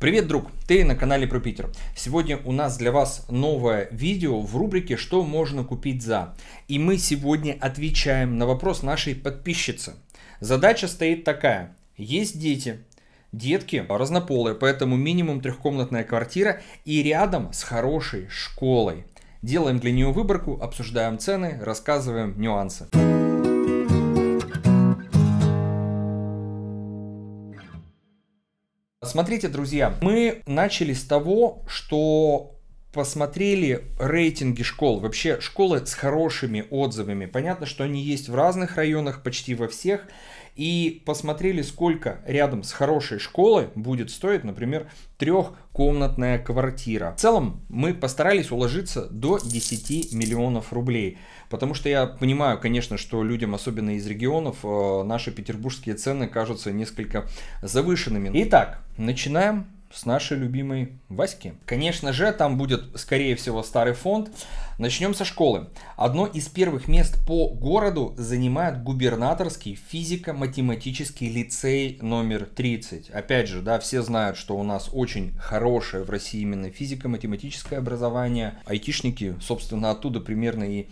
Привет, друг! Ты на канале про Питер. Сегодня у нас для вас новое видео в рубрике «Что можно купить за?». И мы сегодня отвечаем на вопрос нашей подписчицы. Задача стоит такая. Есть дети, Детки разнополые, поэтому минимум трехкомнатная квартира и рядом с хорошей школой. Делаем для нее выборку, обсуждаем цены, рассказываем нюансы. Смотрите, друзья, мы начали с того, что посмотрели рейтинги школ, вообще школы с хорошими отзывами. Понятно, что они есть в разных районах, почти во всех и посмотрели, сколько рядом с хорошей школой будет стоить, например, трехкомнатная квартира. В целом мы постарались уложиться до 10 миллионов рублей, потому что я понимаю, конечно, что людям, особенно из регионов, э, наши петербургские цены кажутся несколько завышенными. Итак, начинаем с нашей любимой Васьки. Конечно же, там будет, скорее всего, старый фонд. Начнем со школы. Одно из первых мест по городу занимает губернаторский физико-математический лицей номер 30. Опять же, да, все знают, что у нас очень хорошее в России именно физико-математическое образование. Айтишники, собственно, оттуда примерно и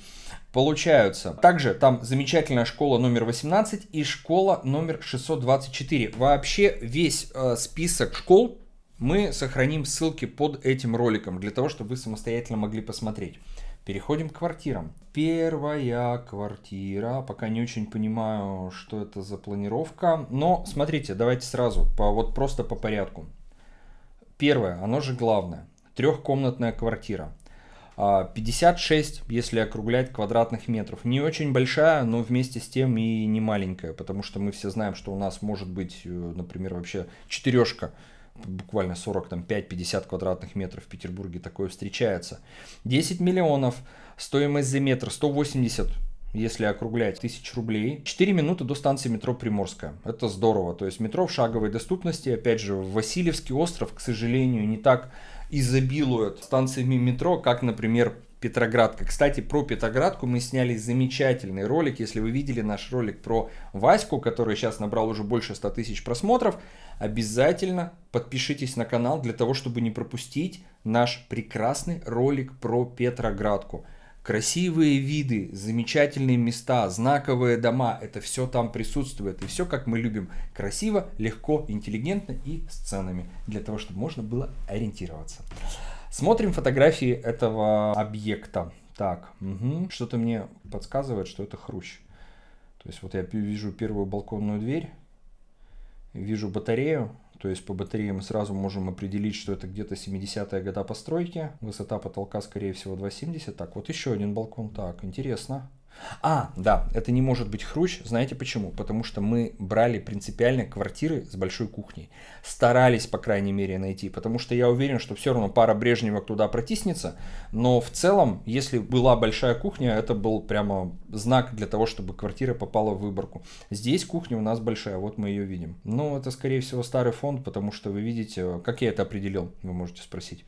получаются. Также там замечательная школа номер 18 и школа номер 624. Вообще весь э, список школ мы сохраним ссылки под этим роликом, для того, чтобы вы самостоятельно могли посмотреть. Переходим к квартирам. Первая квартира. Пока не очень понимаю, что это за планировка. Но смотрите, давайте сразу, по, вот просто по порядку. Первое, оно же главное. Трехкомнатная квартира. 56, а, если округлять, квадратных метров. Не очень большая, но вместе с тем и не маленькая, потому что мы все знаем, что у нас может быть, э, например, вообще четырешка буквально 45-50 квадратных метров в Петербурге такое встречается. 10 миллионов, стоимость за метр 180 если округлять, тысяч рублей. 4 минуты до станции метро Приморская. Это здорово. То есть метро в шаговой доступности. Опять же, Васильевский остров, к сожалению, не так изобилует станциями метро, как, например, Петроградка. Кстати, про Петроградку мы сняли замечательный ролик. Если вы видели наш ролик про Ваську, который сейчас набрал уже больше 100 тысяч просмотров, Обязательно подпишитесь на канал для того, чтобы не пропустить наш прекрасный ролик про Петроградку. Красивые виды, замечательные места, знаковые дома, это все там присутствует. И все, как мы любим, красиво, легко, интеллигентно и с ценами, для того, чтобы можно было ориентироваться. Смотрим фотографии этого объекта. Так, угу. что-то мне подсказывает, что это хрущ. То есть вот я вижу первую балконную дверь, Вижу батарею, то есть по батарее мы сразу можем определить, что это где-то 70-е года постройки. Высота потолка, скорее всего, 2,70. Так, вот еще один балкон. Так, интересно. А, да, это не может быть хрущ. Знаете почему? Потому что мы брали принципиально квартиры с большой кухней. Старались, по крайней мере, найти. Потому что я уверен, что все равно пара Брежневок туда протиснется. Но в целом, если была большая кухня, это был прямо знак для того, чтобы квартира попала в выборку. Здесь кухня у нас большая, вот мы ее видим. Но ну, это, скорее всего, старый фонд, потому что вы видите, как я это определил, вы можете спросить.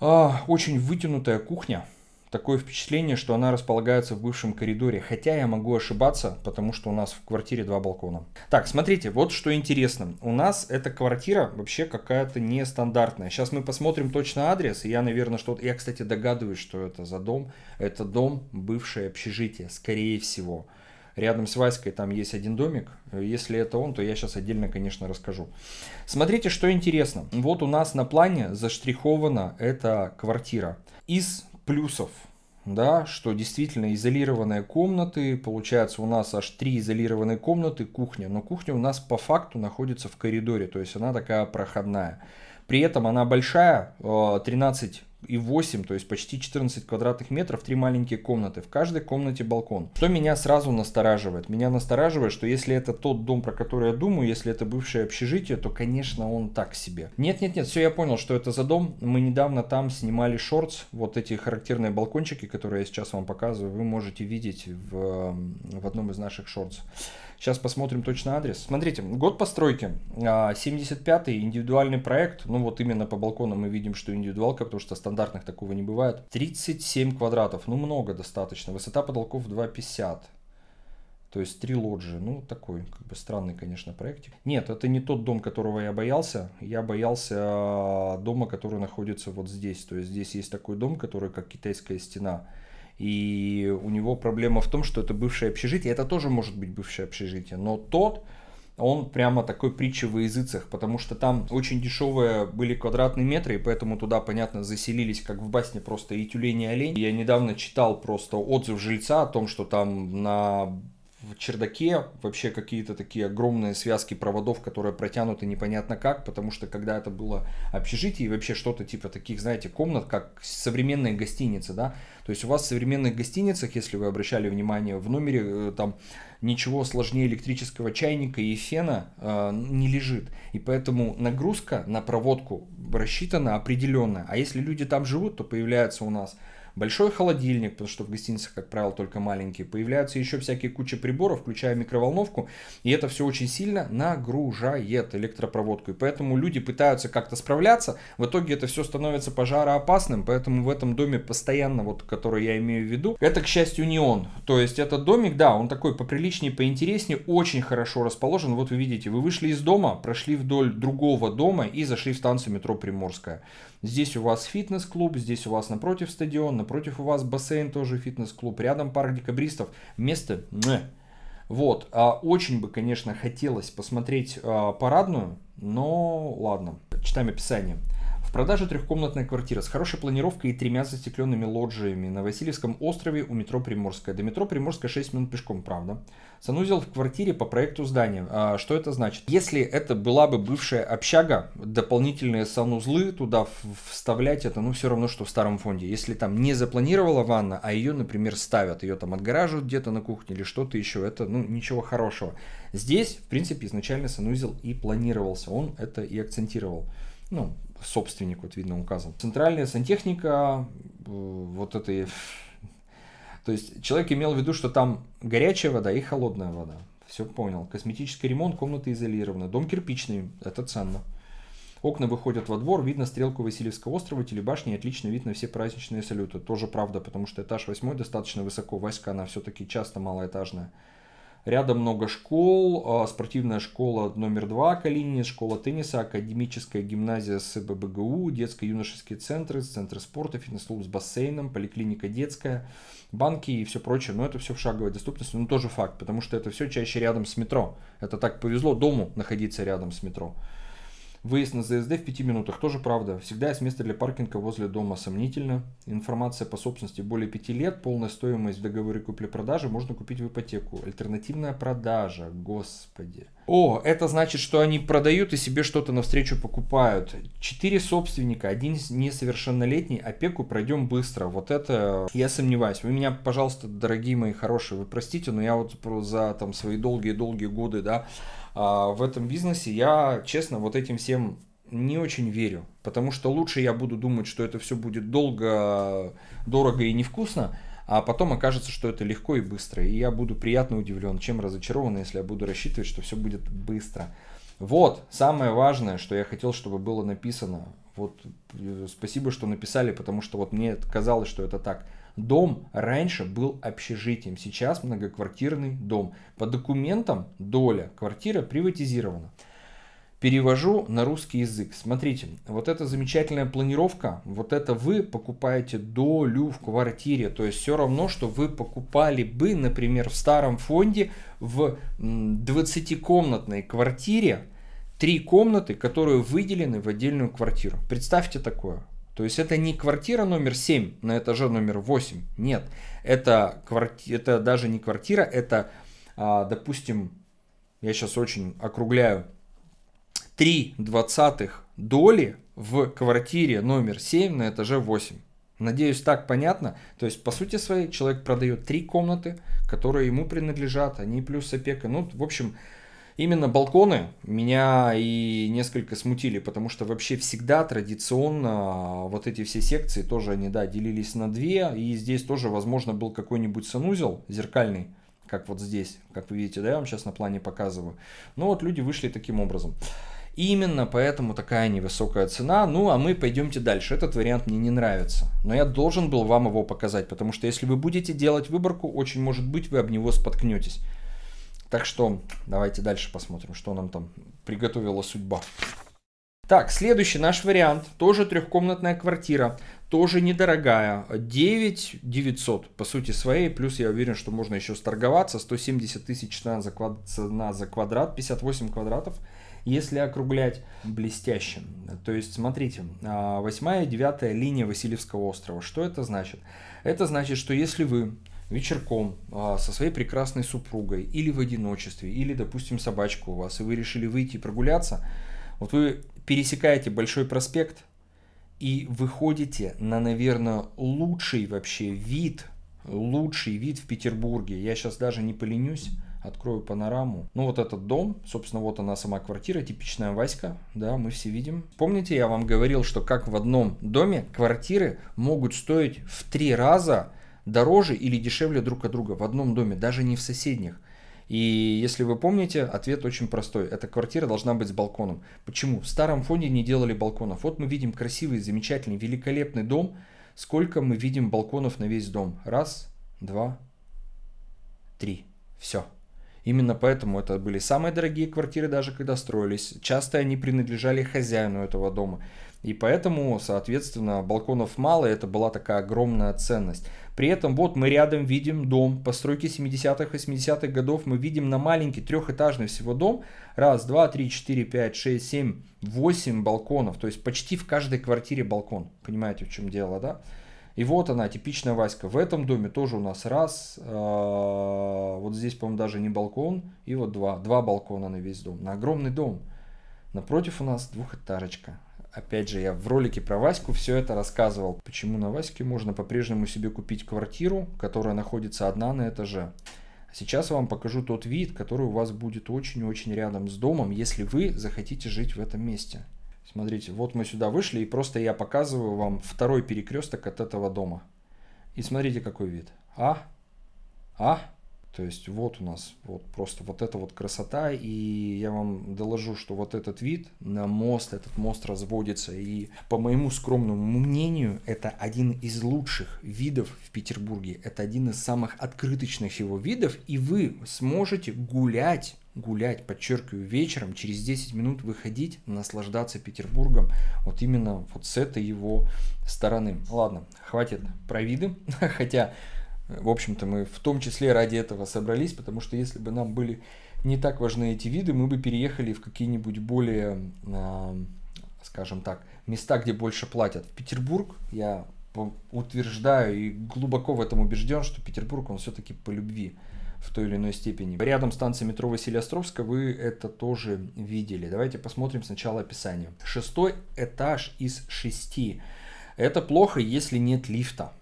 А, очень вытянутая кухня такое впечатление, что она располагается в бывшем коридоре, хотя я могу ошибаться, потому что у нас в квартире два балкона. Так, смотрите, вот что интересно. У нас эта квартира вообще какая-то нестандартная. Сейчас мы посмотрим точно адрес, и я, наверное, что-то... Я, кстати, догадываюсь, что это за дом. Это дом бывшее общежитие, скорее всего. Рядом с Васькой там есть один домик. Если это он, то я сейчас отдельно, конечно, расскажу. Смотрите, что интересно. Вот у нас на плане заштрихована эта квартира. Из плюсов, да, что действительно изолированные комнаты, получается у нас аж три изолированные комнаты, кухня, но кухня у нас по факту находится в коридоре, то есть она такая проходная. При этом она большая, 13 э, и 8, то есть почти 14 квадратных метров, три маленькие комнаты. В каждой комнате балкон. Что меня сразу настораживает? Меня настораживает, что если это тот дом, про который я думаю, если это бывшее общежитие, то, конечно, он так себе. Нет-нет-нет, все, я понял, что это за дом. Мы недавно там снимали шортс, вот эти характерные балкончики, которые я сейчас вам показываю, вы можете видеть в, в одном из наших шортс. Сейчас посмотрим точно адрес. Смотрите, год постройки. 75-й, а, индивидуальный проект. Ну вот именно по балконам мы видим, что индивидуалка, потому что стандартных такого не бывает. 37 квадратов. Ну много достаточно. Высота потолков 2,50. То есть три лоджии. Ну, такой, как бы странный, конечно, проектик. Нет, это не тот дом, которого я боялся. Я боялся а, дома, который находится вот здесь. То есть здесь есть такой дом, который как китайская стена. И у него проблема в том, что это бывшее общежитие. Это тоже может быть бывшее общежитие. Но тот, он прямо такой притча во языцах, потому что там очень дешевые были квадратные метры, и поэтому туда, понятно, заселились, как в басне, просто и тюлень, и олень. Я недавно читал просто отзыв жильца о том, что там на в чердаке вообще какие-то такие огромные связки проводов, которые протянуты непонятно как, потому что когда это было общежитие и вообще что-то типа таких, знаете, комнат, как современные гостиницы, да, то есть у вас в современных гостиницах, если вы обращали внимание, в номере э, там ничего сложнее электрического чайника и фена э, не лежит. И поэтому нагрузка на проводку рассчитана определенно. А если люди там живут, то появляется у нас Большой холодильник, потому что в гостиницах, как правило, только маленькие. Появляются еще всякие куча приборов, включая микроволновку. И это все очень сильно нагружает электропроводку. И поэтому люди пытаются как-то справляться. В итоге это все становится пожароопасным. Поэтому в этом доме постоянно, вот который я имею в виду, это, к счастью, не он. То есть этот домик, да, он такой поприличнее, поинтереснее, очень хорошо расположен. Вот вы видите, вы вышли из дома, прошли вдоль другого дома и зашли в станцию метро Приморская. Здесь у вас фитнес-клуб, здесь у вас напротив стадион, напротив у вас бассейн тоже фитнес-клуб, рядом парк декабристов. Место... Вот, А очень бы, конечно, хотелось посмотреть а, парадную, но ладно, читаем описание. Продажа трехкомнатной квартиры с хорошей планировкой и тремя застекленными лоджиями на Васильевском острове у метро Приморская. До метро Приморская 6 минут пешком, правда. Санузел в квартире по проекту здания. А, что это значит? Если это была бы бывшая общага, дополнительные санузлы туда вставлять, это ну все равно, что в старом фонде. Если там не запланировала ванна, а ее, например, ставят, ее там отгораживают где-то на кухне или что-то еще, это ну ничего хорошего. Здесь, в принципе, изначально санузел и планировался, он это и акцентировал. Ну, собственник, вот видно указан. Центральная сантехника, э, вот это... То есть человек имел в виду, что там горячая вода и холодная вода. Все понял. Косметический ремонт, комната изолирована. Дом кирпичный, это ценно. Окна выходят во двор, видно стрелку Васильевского острова, телебашни, отлично видно все праздничные салюты. Тоже правда, потому что этаж восьмой достаточно высоко, Васька, она все-таки часто малоэтажная. Рядом много школ, а, спортивная школа номер два Калинин, школа тенниса, академическая гимназия СББГУ ББГУ, детско-юношеские центры, центры спорта, фитнес-клуб с бассейном, поликлиника детская, банки и все прочее. Но это все в шаговой доступности, но тоже факт, потому что это все чаще рядом с метро. Это так повезло дому находиться рядом с метро. Выезд на ЗСД в 5 минутах тоже правда. Всегда есть место для паркинга возле дома сомнительно. Информация по собственности более 5 лет. Полная стоимость в договоре купли-продажи можно купить в ипотеку. Альтернативная продажа, господи. О, это значит, что они продают и себе что-то навстречу покупают. Четыре собственника, один несовершеннолетний, опеку пройдем быстро. Вот это я сомневаюсь. Вы меня, пожалуйста, дорогие мои хорошие, вы простите, но я вот за там свои долгие-долгие годы, да, а, в этом бизнесе я, честно, вот этим всем не очень верю, потому что лучше я буду думать, что это все будет долго, дорого и невкусно, а потом окажется, что это легко и быстро, и я буду приятно удивлен, чем разочарован, если я буду рассчитывать, что все будет быстро. Вот, самое важное, что я хотел, чтобы было написано. Вот, э, спасибо, что написали, потому что вот мне казалось, что это так. Дом раньше был общежитием, сейчас многоквартирный дом. По документам доля квартира приватизирована. Перевожу на русский язык. Смотрите, вот эта замечательная планировка, вот это вы покупаете долю в квартире. То есть все равно, что вы покупали бы, например, в старом фонде в 20-комнатной квартире три комнаты, которые выделены в отдельную квартиру. Представьте такое. То есть это не квартира номер 7 на этаже номер 8. Нет, это, кварти... это даже не квартира, это, а, допустим, я сейчас очень округляю, 3 двадцатых доли в квартире номер 7 на этаже 8. Надеюсь, так понятно. То есть, по сути своей, человек продает три комнаты, которые ему принадлежат, они плюс опека. Ну, в общем, Именно балконы меня и несколько смутили, потому что вообще всегда традиционно а, вот эти все секции тоже они, да, делились на две, и здесь тоже, возможно, был какой-нибудь санузел зеркальный, как вот здесь, как вы видите, да, я вам сейчас на плане показываю. Но ну вот люди вышли таким образом. Именно поэтому такая невысокая цена. Ну, а мы пойдемте дальше. Этот вариант мне не нравится. Но я должен был вам его показать, потому что если вы будете делать выборку, очень может быть вы об него споткнетесь. Так что давайте дальше посмотрим, что нам там приготовила судьба. Так, следующий наш вариант. Тоже трехкомнатная квартира, тоже недорогая. 9 900 по сути своей. Плюс я уверен, что можно еще сторговаться. 170 тысяч цена за, квад... цена за квадрат, 58 квадратов. Если округлять блестяще, то есть смотрите, 8 а, и 9 линия Васильевского острова. Что это значит? Это значит, что если вы вечерком а, со своей прекрасной супругой или в одиночестве, или, допустим, собачка у вас, и вы решили выйти прогуляться, вот вы пересекаете Большой проспект и выходите на, наверное, лучший вообще вид, лучший вид в Петербурге. Я сейчас даже не поленюсь, открою панораму. Ну вот этот дом, собственно, вот она сама квартира, типичная Васька, да, мы все видим. Помните, я вам говорил, что как в одном доме квартиры могут стоить в три раза дороже или дешевле друг от друга в одном доме, даже не в соседних. И если вы помните, ответ очень простой. Эта квартира должна быть с балконом. Почему? В старом фонде не делали балконов. Вот мы видим красивый, замечательный, великолепный дом. Сколько мы видим балконов на весь дом? Раз, два, три. Все. Именно поэтому это были самые дорогие квартиры, даже когда строились. Часто они принадлежали хозяину этого дома. И поэтому, соответственно, балконов мало, и это была такая огромная ценность. При этом вот мы рядом видим дом постройки 70-х, 80-х годов. Мы видим на маленький трехэтажный всего дом. Раз, два, три, четыре, пять, шесть, семь, восемь балконов. То есть почти в каждой квартире балкон. Понимаете, в чем дело, да? И вот она, типичная Васька. В этом доме тоже у нас раз, а, вот здесь, по-моему, даже не балкон, и вот два. Два балкона на весь дом, на огромный дом. Напротив у нас двухэтажечка. Опять же, я в ролике про Ваську все это рассказывал. Почему на Ваське можно по-прежнему себе купить квартиру, которая находится одна на этаже. А сейчас я вам покажу тот вид, который у вас будет очень-очень рядом с домом, если вы захотите жить в этом месте. Смотрите, вот мы сюда вышли, и просто я показываю вам второй перекресток от этого дома. И смотрите, какой вид. А? А? То есть вот у нас вот просто вот эта вот красота, и я вам доложу, что вот этот вид на мост, этот мост разводится, и по моему скромному мнению, это один из лучших видов в Петербурге, это один из самых открыточных его видов, и вы сможете гулять гулять, подчеркиваю, вечером, через 10 минут выходить, наслаждаться Петербургом, вот именно вот с этой его стороны. Ладно, хватит про виды, хотя в общем-то, мы в том числе ради этого собрались, потому что если бы нам были не так важны эти виды, мы бы переехали в какие-нибудь более, а, скажем так, места, где больше платят. В Петербург я утверждаю и глубоко в этом убежден, что Петербург, он все-таки по любви в той или иной степени. Рядом станция метро Василия Островска вы это тоже видели. Давайте посмотрим сначала описание. Шестой этаж из шести. Это плохо, если нет лифта.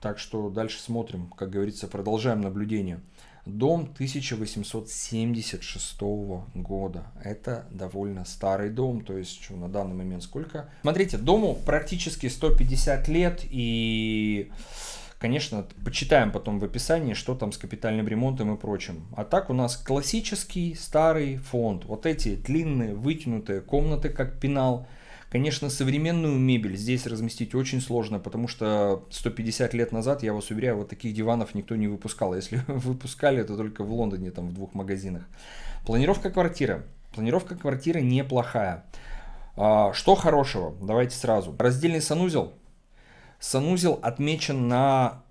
Так что дальше смотрим, как говорится, продолжаем наблюдение. Дом 1876 года. Это довольно старый дом, то есть что, на данный момент сколько? Смотрите, дому практически 150 лет и... Конечно, почитаем потом в описании, что там с капитальным ремонтом и прочим. А так у нас классический старый фонд. Вот эти длинные вытянутые комнаты, как пенал – Конечно, современную мебель здесь разместить очень сложно, потому что 150 лет назад, я вас уверяю, вот таких диванов никто не выпускал. А если выпускали, то только в Лондоне, там в двух магазинах. Планировка квартиры. Планировка квартиры неплохая. А, что хорошего? Давайте сразу. Раздельный санузел. Санузел отмечен на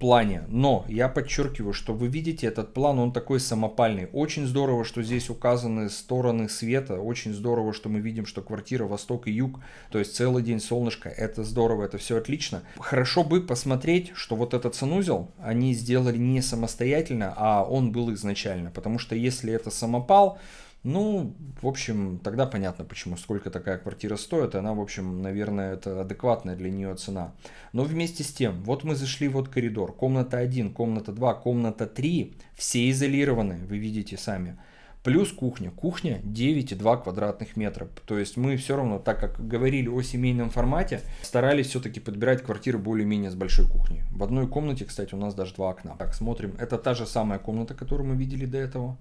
плане. Но я подчеркиваю, что вы видите этот план, он такой самопальный. Очень здорово, что здесь указаны стороны света. Очень здорово, что мы видим, что квартира восток и юг. То есть целый день солнышко. Это здорово, это все отлично. Хорошо бы посмотреть, что вот этот санузел они сделали не самостоятельно, а он был изначально. Потому что если это самопал, ну, в общем, тогда понятно, почему, сколько такая квартира стоит. Она, в общем, наверное, это адекватная для нее цена. Но вместе с тем, вот мы зашли вот коридор. Комната 1, комната 2, комната 3. Все изолированы, вы видите сами. Плюс кухня. Кухня 9,2 квадратных метра. То есть мы все равно, так как говорили о семейном формате, старались все-таки подбирать квартиры более-менее с большой кухней. В одной комнате, кстати, у нас даже два окна. Так, смотрим. Это та же самая комната, которую мы видели до этого.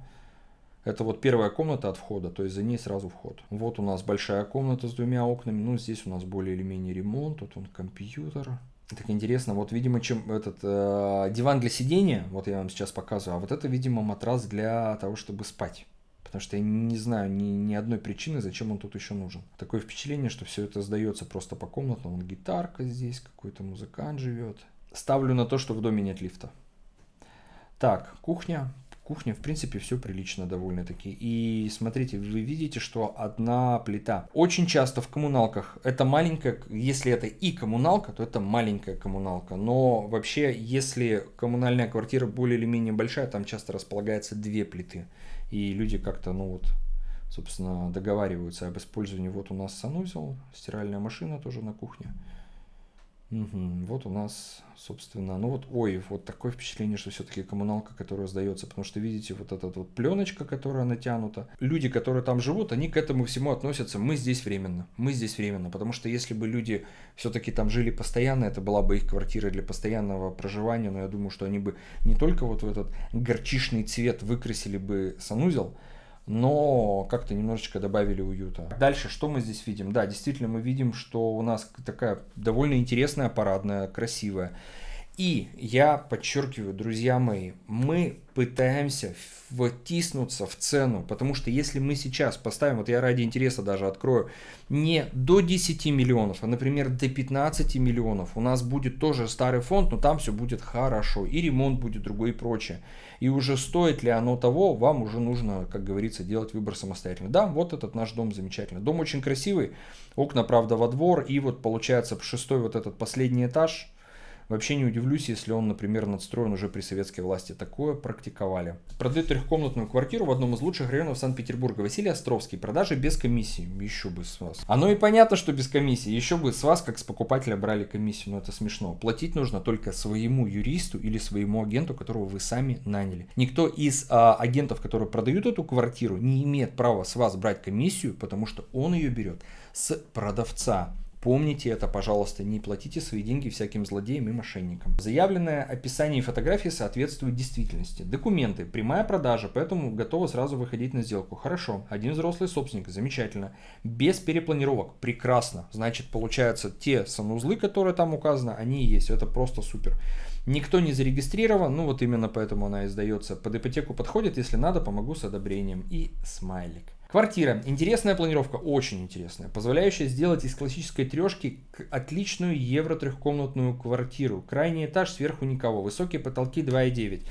Это вот первая комната от входа, то есть за ней сразу вход. Вот у нас большая комната с двумя окнами, ну здесь у нас более или менее ремонт, тут он компьютер. Так интересно, вот, видимо, чем этот э, диван для сидения, вот я вам сейчас показываю, а вот это, видимо, матрас для того, чтобы спать. Потому что я не знаю ни, ни одной причины, зачем он тут еще нужен. Такое впечатление, что все это сдается просто по комнатам. Он гитарка здесь, какой-то музыкант живет. Ставлю на то, что в доме нет лифта. Так, кухня. Кухня, в принципе, все прилично довольно-таки. И смотрите, вы видите, что одна плита. Очень часто в коммуналках это маленькая, если это и коммуналка, то это маленькая коммуналка. Но вообще, если коммунальная квартира более или менее большая, там часто располагается две плиты. И люди как-то, ну вот, собственно, договариваются об использовании. Вот у нас санузел, стиральная машина тоже на кухне. Угу. Вот у нас, собственно, ну вот ой вот такое впечатление, что все-таки коммуналка, которая сдается, потому что видите вот эта вот пленочка, которая натянута. Люди, которые там живут, они к этому всему относятся. Мы здесь временно, мы здесь временно, потому что если бы люди все-таки там жили постоянно, это была бы их квартира для постоянного проживания, но я думаю, что они бы не только вот в этот горчичный цвет выкрасили бы санузел, но как-то немножечко добавили уюта. Дальше что мы здесь видим? Да, действительно мы видим, что у нас такая довольно интересная, парадная, красивая. И я подчеркиваю, друзья мои, мы пытаемся втиснуться в цену, потому что если мы сейчас поставим, вот я ради интереса даже открою, не до 10 миллионов, а, например, до 15 миллионов, у нас будет тоже старый фонд, но там все будет хорошо, и ремонт будет другой и прочее. И уже стоит ли оно того, вам уже нужно, как говорится, делать выбор самостоятельно. Да, вот этот наш дом замечательный. Дом очень красивый, окна, правда, во двор, и вот получается шестой вот этот последний этаж – Вообще не удивлюсь, если он, например, надстроен уже при советской власти. Такое практиковали. Продает трехкомнатную квартиру в одном из лучших районов Санкт-Петербурга. Василий Островский. Продажи без комиссии. Еще бы с вас. Оно и понятно, что без комиссии. Еще бы с вас, как с покупателя, брали комиссию. Но это смешно. Платить нужно только своему юристу или своему агенту, которого вы сами наняли. Никто из а, агентов, которые продают эту квартиру, не имеет права с вас брать комиссию, потому что он ее берет с продавца. Помните это, пожалуйста, не платите свои деньги всяким злодеям и мошенникам. Заявленное описание и фотографии соответствуют действительности. Документы, прямая продажа, поэтому готовы сразу выходить на сделку. Хорошо, один взрослый собственник, замечательно. Без перепланировок, прекрасно. Значит, получается, те санузлы, которые там указаны, они и есть. Это просто супер. Никто не зарегистрирован, ну вот именно поэтому она издается. Под ипотеку подходит, если надо, помогу с одобрением. И смайлик. Квартира. Интересная планировка, очень интересная, позволяющая сделать из классической трешки отличную евро трехкомнатную квартиру. Крайний этаж, сверху никого, высокие потолки 2,9.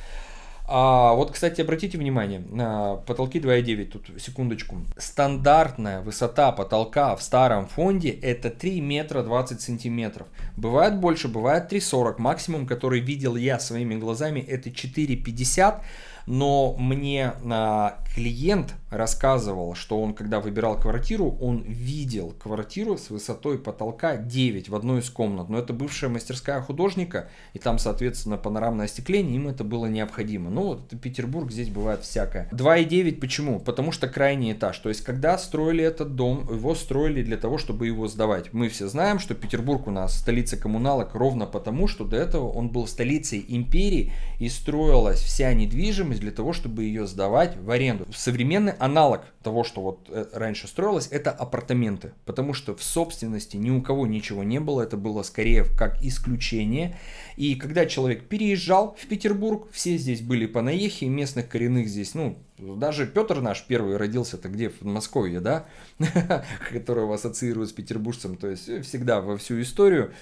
А, вот, кстати, обратите внимание, на потолки 2,9, тут секундочку. Стандартная высота потолка в старом фонде это 3 метра 20 сантиметров. Бывает больше, бывает 3,40. Максимум, который видел я своими глазами, это 4,50 но мне а, клиент рассказывал, что он, когда выбирал квартиру, он видел квартиру с высотой потолка 9 в одной из комнат. Но это бывшая мастерская художника, и там, соответственно, панорамное остекление, им это было необходимо. Ну, вот Петербург, здесь бывает всякое. 2,9 почему? Потому что крайний этаж. То есть, когда строили этот дом, его строили для того, чтобы его сдавать. Мы все знаем, что Петербург у нас столица коммуналок ровно потому, что до этого он был столицей империи и строилась вся недвижимость возможность для того, чтобы ее сдавать в аренду. Современный аналог того, что вот э, раньше строилось, это апартаменты, потому что в собственности ни у кого ничего не было, это было скорее как исключение. И когда человек переезжал в Петербург, все здесь были по понаехи, местных коренных здесь, ну, даже Петр наш первый родился-то где? В Подмосковье, да? Которого ассоциируют с петербуржцем, то есть э, всегда во всю историю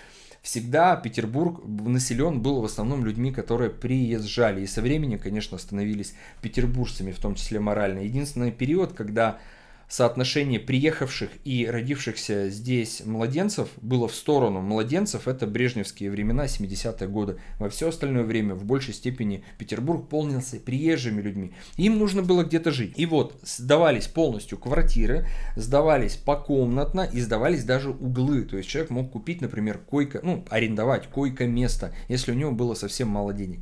всегда Петербург населен был в основном людьми, которые приезжали. И со временем, конечно, становились петербуржцами, в том числе морально. Единственный период, когда соотношение приехавших и родившихся здесь младенцев было в сторону младенцев. Это брежневские времена, 70-е годы. Во все остальное время в большей степени Петербург полнился приезжими людьми. Им нужно было где-то жить. И вот сдавались полностью квартиры, сдавались покомнатно и сдавались даже углы. То есть человек мог купить, например, койко, ну, арендовать койко-место, если у него было совсем мало денег.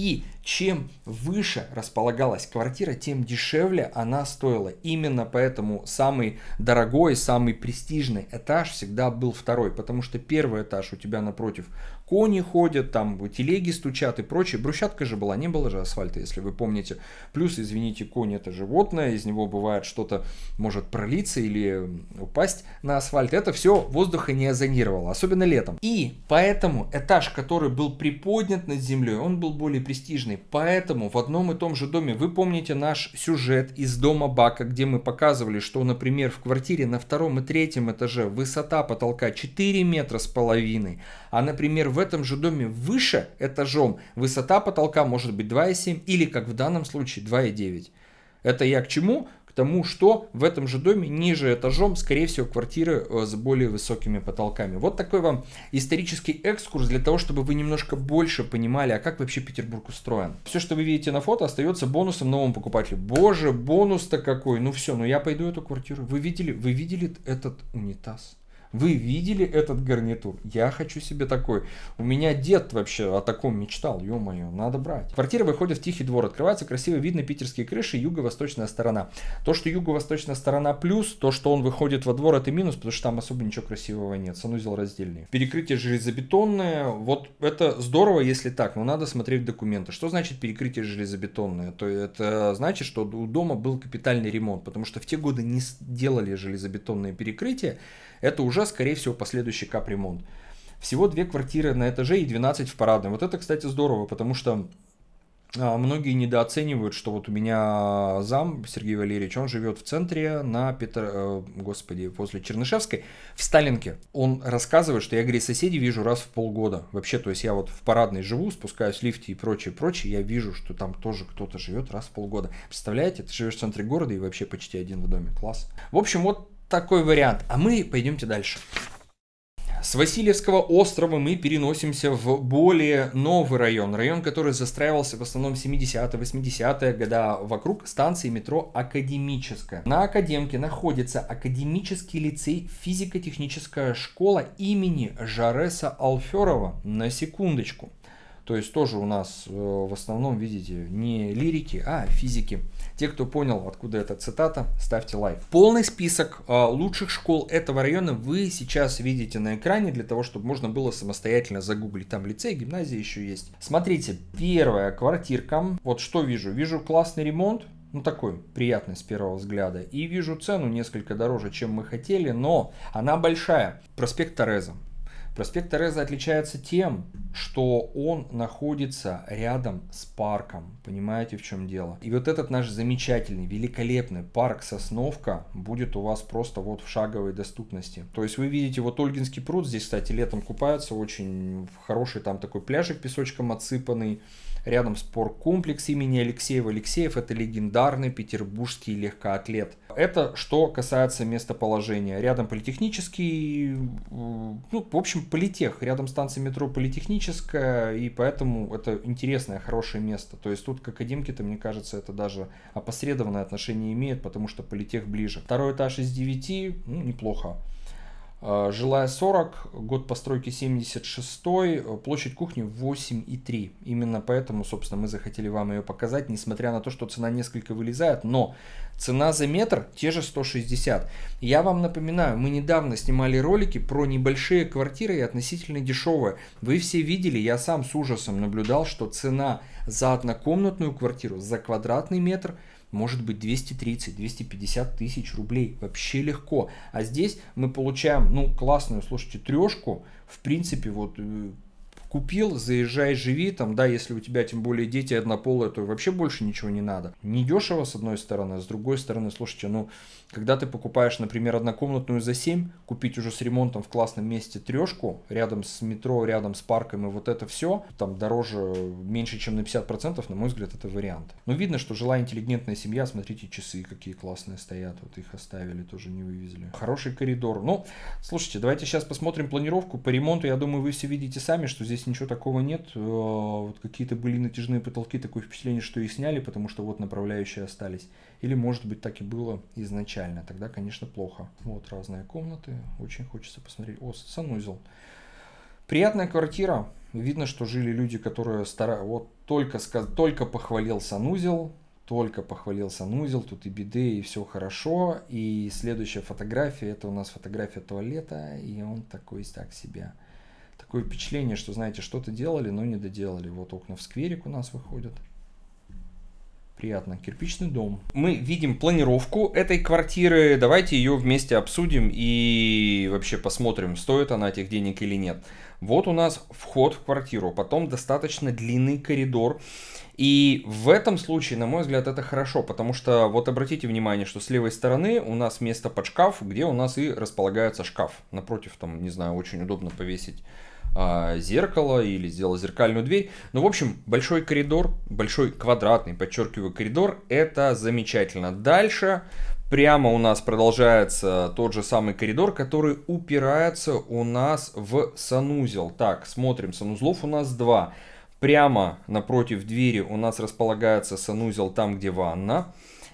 И чем выше располагалась квартира, тем дешевле она стоила. Именно поэтому самый дорогой, самый престижный этаж всегда был второй, потому что первый этаж у тебя напротив кони ходят, там телеги стучат и прочее. Брусчатка же была, не было же асфальта, если вы помните. Плюс, извините, конь это животное, из него бывает что-то может пролиться или упасть на асфальт. Это все воздуха не озонировало, особенно летом. И поэтому этаж, который был приподнят над землей, он был более престижный. Поэтому в одном и том же доме, вы помните наш сюжет из дома Бака, где мы показывали, что, например, в квартире на втором и третьем этаже высота потолка 4 метра с половиной, а, например, в этом же доме выше этажом высота потолка может быть 2,7 или, как в данном случае, 2,9. Это я к чему? К тому, что в этом же доме ниже этажом, скорее всего, квартиры э, с более высокими потолками. Вот такой вам исторический экскурс для того, чтобы вы немножко больше понимали, а как вообще Петербург устроен. Все, что вы видите на фото, остается бонусом новому покупателю. Боже, бонус-то какой! Ну все, ну я пойду эту квартиру. Вы видели? Вы видели этот унитаз? Вы видели этот гарнитур? Я хочу себе такой. У меня дед вообще о таком мечтал, ё-моё, надо брать. Квартира выходит в тихий двор, открывается, красиво видно питерские крыши, юго-восточная сторона. То, что юго-восточная сторона плюс, то, что он выходит во двор, это минус, потому что там особо ничего красивого нет. Санузел раздельный. Перекрытие железобетонное. Вот это здорово, если так, но надо смотреть документы. Что значит перекрытие железобетонное? То это значит, что у дома был капитальный ремонт, потому что в те годы не делали железобетонные перекрытия, это уже, скорее всего, последующий капремонт. Всего две квартиры на этаже и 12 в парадной. Вот это, кстати, здорово, потому что а, Многие недооценивают, что вот у меня зам Сергей Валерьевич, он живет в центре на Петр... Э, господи, после Чернышевской, в Сталинке. Он рассказывает, что я, говорит, соседей вижу раз в полгода. Вообще, то есть я вот в парадной живу, спускаюсь в лифте и прочее, прочее, я вижу, что там тоже кто-то живет раз в полгода. Представляете, ты живешь в центре города и вообще почти один в доме. Класс. В общем, вот такой вариант. А мы пойдемте дальше. С Васильевского острова мы переносимся в более новый район. Район, который застраивался в основном 70-80-е года вокруг станции метро Академическая. На Академке находится Академический лицей физико-техническая школа имени Жареса Алферова. На секундочку. То есть тоже у нас э, в основном, видите, не лирики, а физики. Те, кто понял, откуда эта цитата, ставьте лайк. Полный список а, лучших школ этого района вы сейчас видите на экране, для того, чтобы можно было самостоятельно загуглить. Там лицей, гимназия еще есть. Смотрите, первая квартирка. Вот что вижу? Вижу классный ремонт. Ну, такой приятный с первого взгляда. И вижу цену несколько дороже, чем мы хотели, но она большая. Проспект Тореза. Проспект Тореза отличается тем, что он находится рядом с парком. Понимаете, в чем дело? И вот этот наш замечательный, великолепный парк Сосновка будет у вас просто вот в шаговой доступности. То есть вы видите вот Ольгинский пруд, здесь, кстати, летом купаются, очень хороший там такой пляжик песочком отсыпанный. Рядом спорткомплекс имени Алексеева. Алексеев – это легендарный петербургский легкоатлет. Это что касается местоположения. Рядом политехнический, ну, в общем, политех. Рядом станция метро политехническая, и поэтому это интересное, хорошее место. То есть тут к академке-то, мне кажется, это даже опосредованное отношение имеет, потому что политех ближе. Второй этаж из девяти ну, неплохо. А, жилая 40, год постройки 76, э, площадь кухни 8,3. Именно поэтому, собственно, мы захотели вам ее показать, несмотря на то, что цена несколько вылезает, но цена за метр те же 160. Я вам напоминаю, мы недавно снимали ролики про небольшие квартиры и относительно дешевые. Вы все видели, я сам с ужасом наблюдал, что цена за однокомнатную квартиру, за квадратный метр – может быть 230-250 тысяч рублей. Вообще легко. А здесь мы получаем, ну, классную, слушайте, трешку. В принципе, вот э, купил, заезжай, живи, там, да, если у тебя тем более дети однополые, то вообще больше ничего не надо. Недешево, с одной стороны, а с другой стороны, слушайте, ну, когда ты покупаешь, например, однокомнатную за 7, купить уже с ремонтом в классном месте трешку, рядом с метро, рядом с парком и вот это все, там дороже меньше, чем на 50%, на мой взгляд, это вариант. Но видно, что жила интеллигентная семья, смотрите, часы какие классные стоят, вот их оставили, тоже не вывезли. Хороший коридор. Ну, слушайте, давайте сейчас посмотрим планировку по ремонту, я думаю, вы все видите сами, что здесь ничего такого нет. Э, вот какие-то были натяжные потолки, такое впечатление, что их сняли, потому что вот направляющие остались. Или, может быть, так и было изначально печально, тогда, конечно, плохо. Вот разные комнаты, очень хочется посмотреть. О, санузел. Приятная квартира. Видно, что жили люди, которые стара... вот только, сказ... только похвалил санузел, только похвалил санузел, тут и биде, и все хорошо. И следующая фотография, это у нас фотография туалета, и он такой так себе. Такое впечатление, что, знаете, что-то делали, но не доделали. Вот окна в скверик у нас выходят. Приятно. Кирпичный дом. Мы видим планировку этой квартиры. Давайте ее вместе обсудим и вообще посмотрим, стоит она этих денег или нет. Вот у нас вход в квартиру, потом достаточно длинный коридор. И в этом случае, на мой взгляд, это хорошо, потому что вот обратите внимание, что с левой стороны у нас место под шкаф, где у нас и располагается шкаф. Напротив, там, не знаю, очень удобно повесить а, зеркало или сделала зеркальную дверь. Ну, в общем, большой коридор, большой квадратный, подчеркиваю, коридор, это замечательно. Дальше прямо у нас продолжается тот же самый коридор, который упирается у нас в санузел. Так, смотрим, санузлов у нас два. Прямо напротив двери у нас располагается санузел там, где ванна.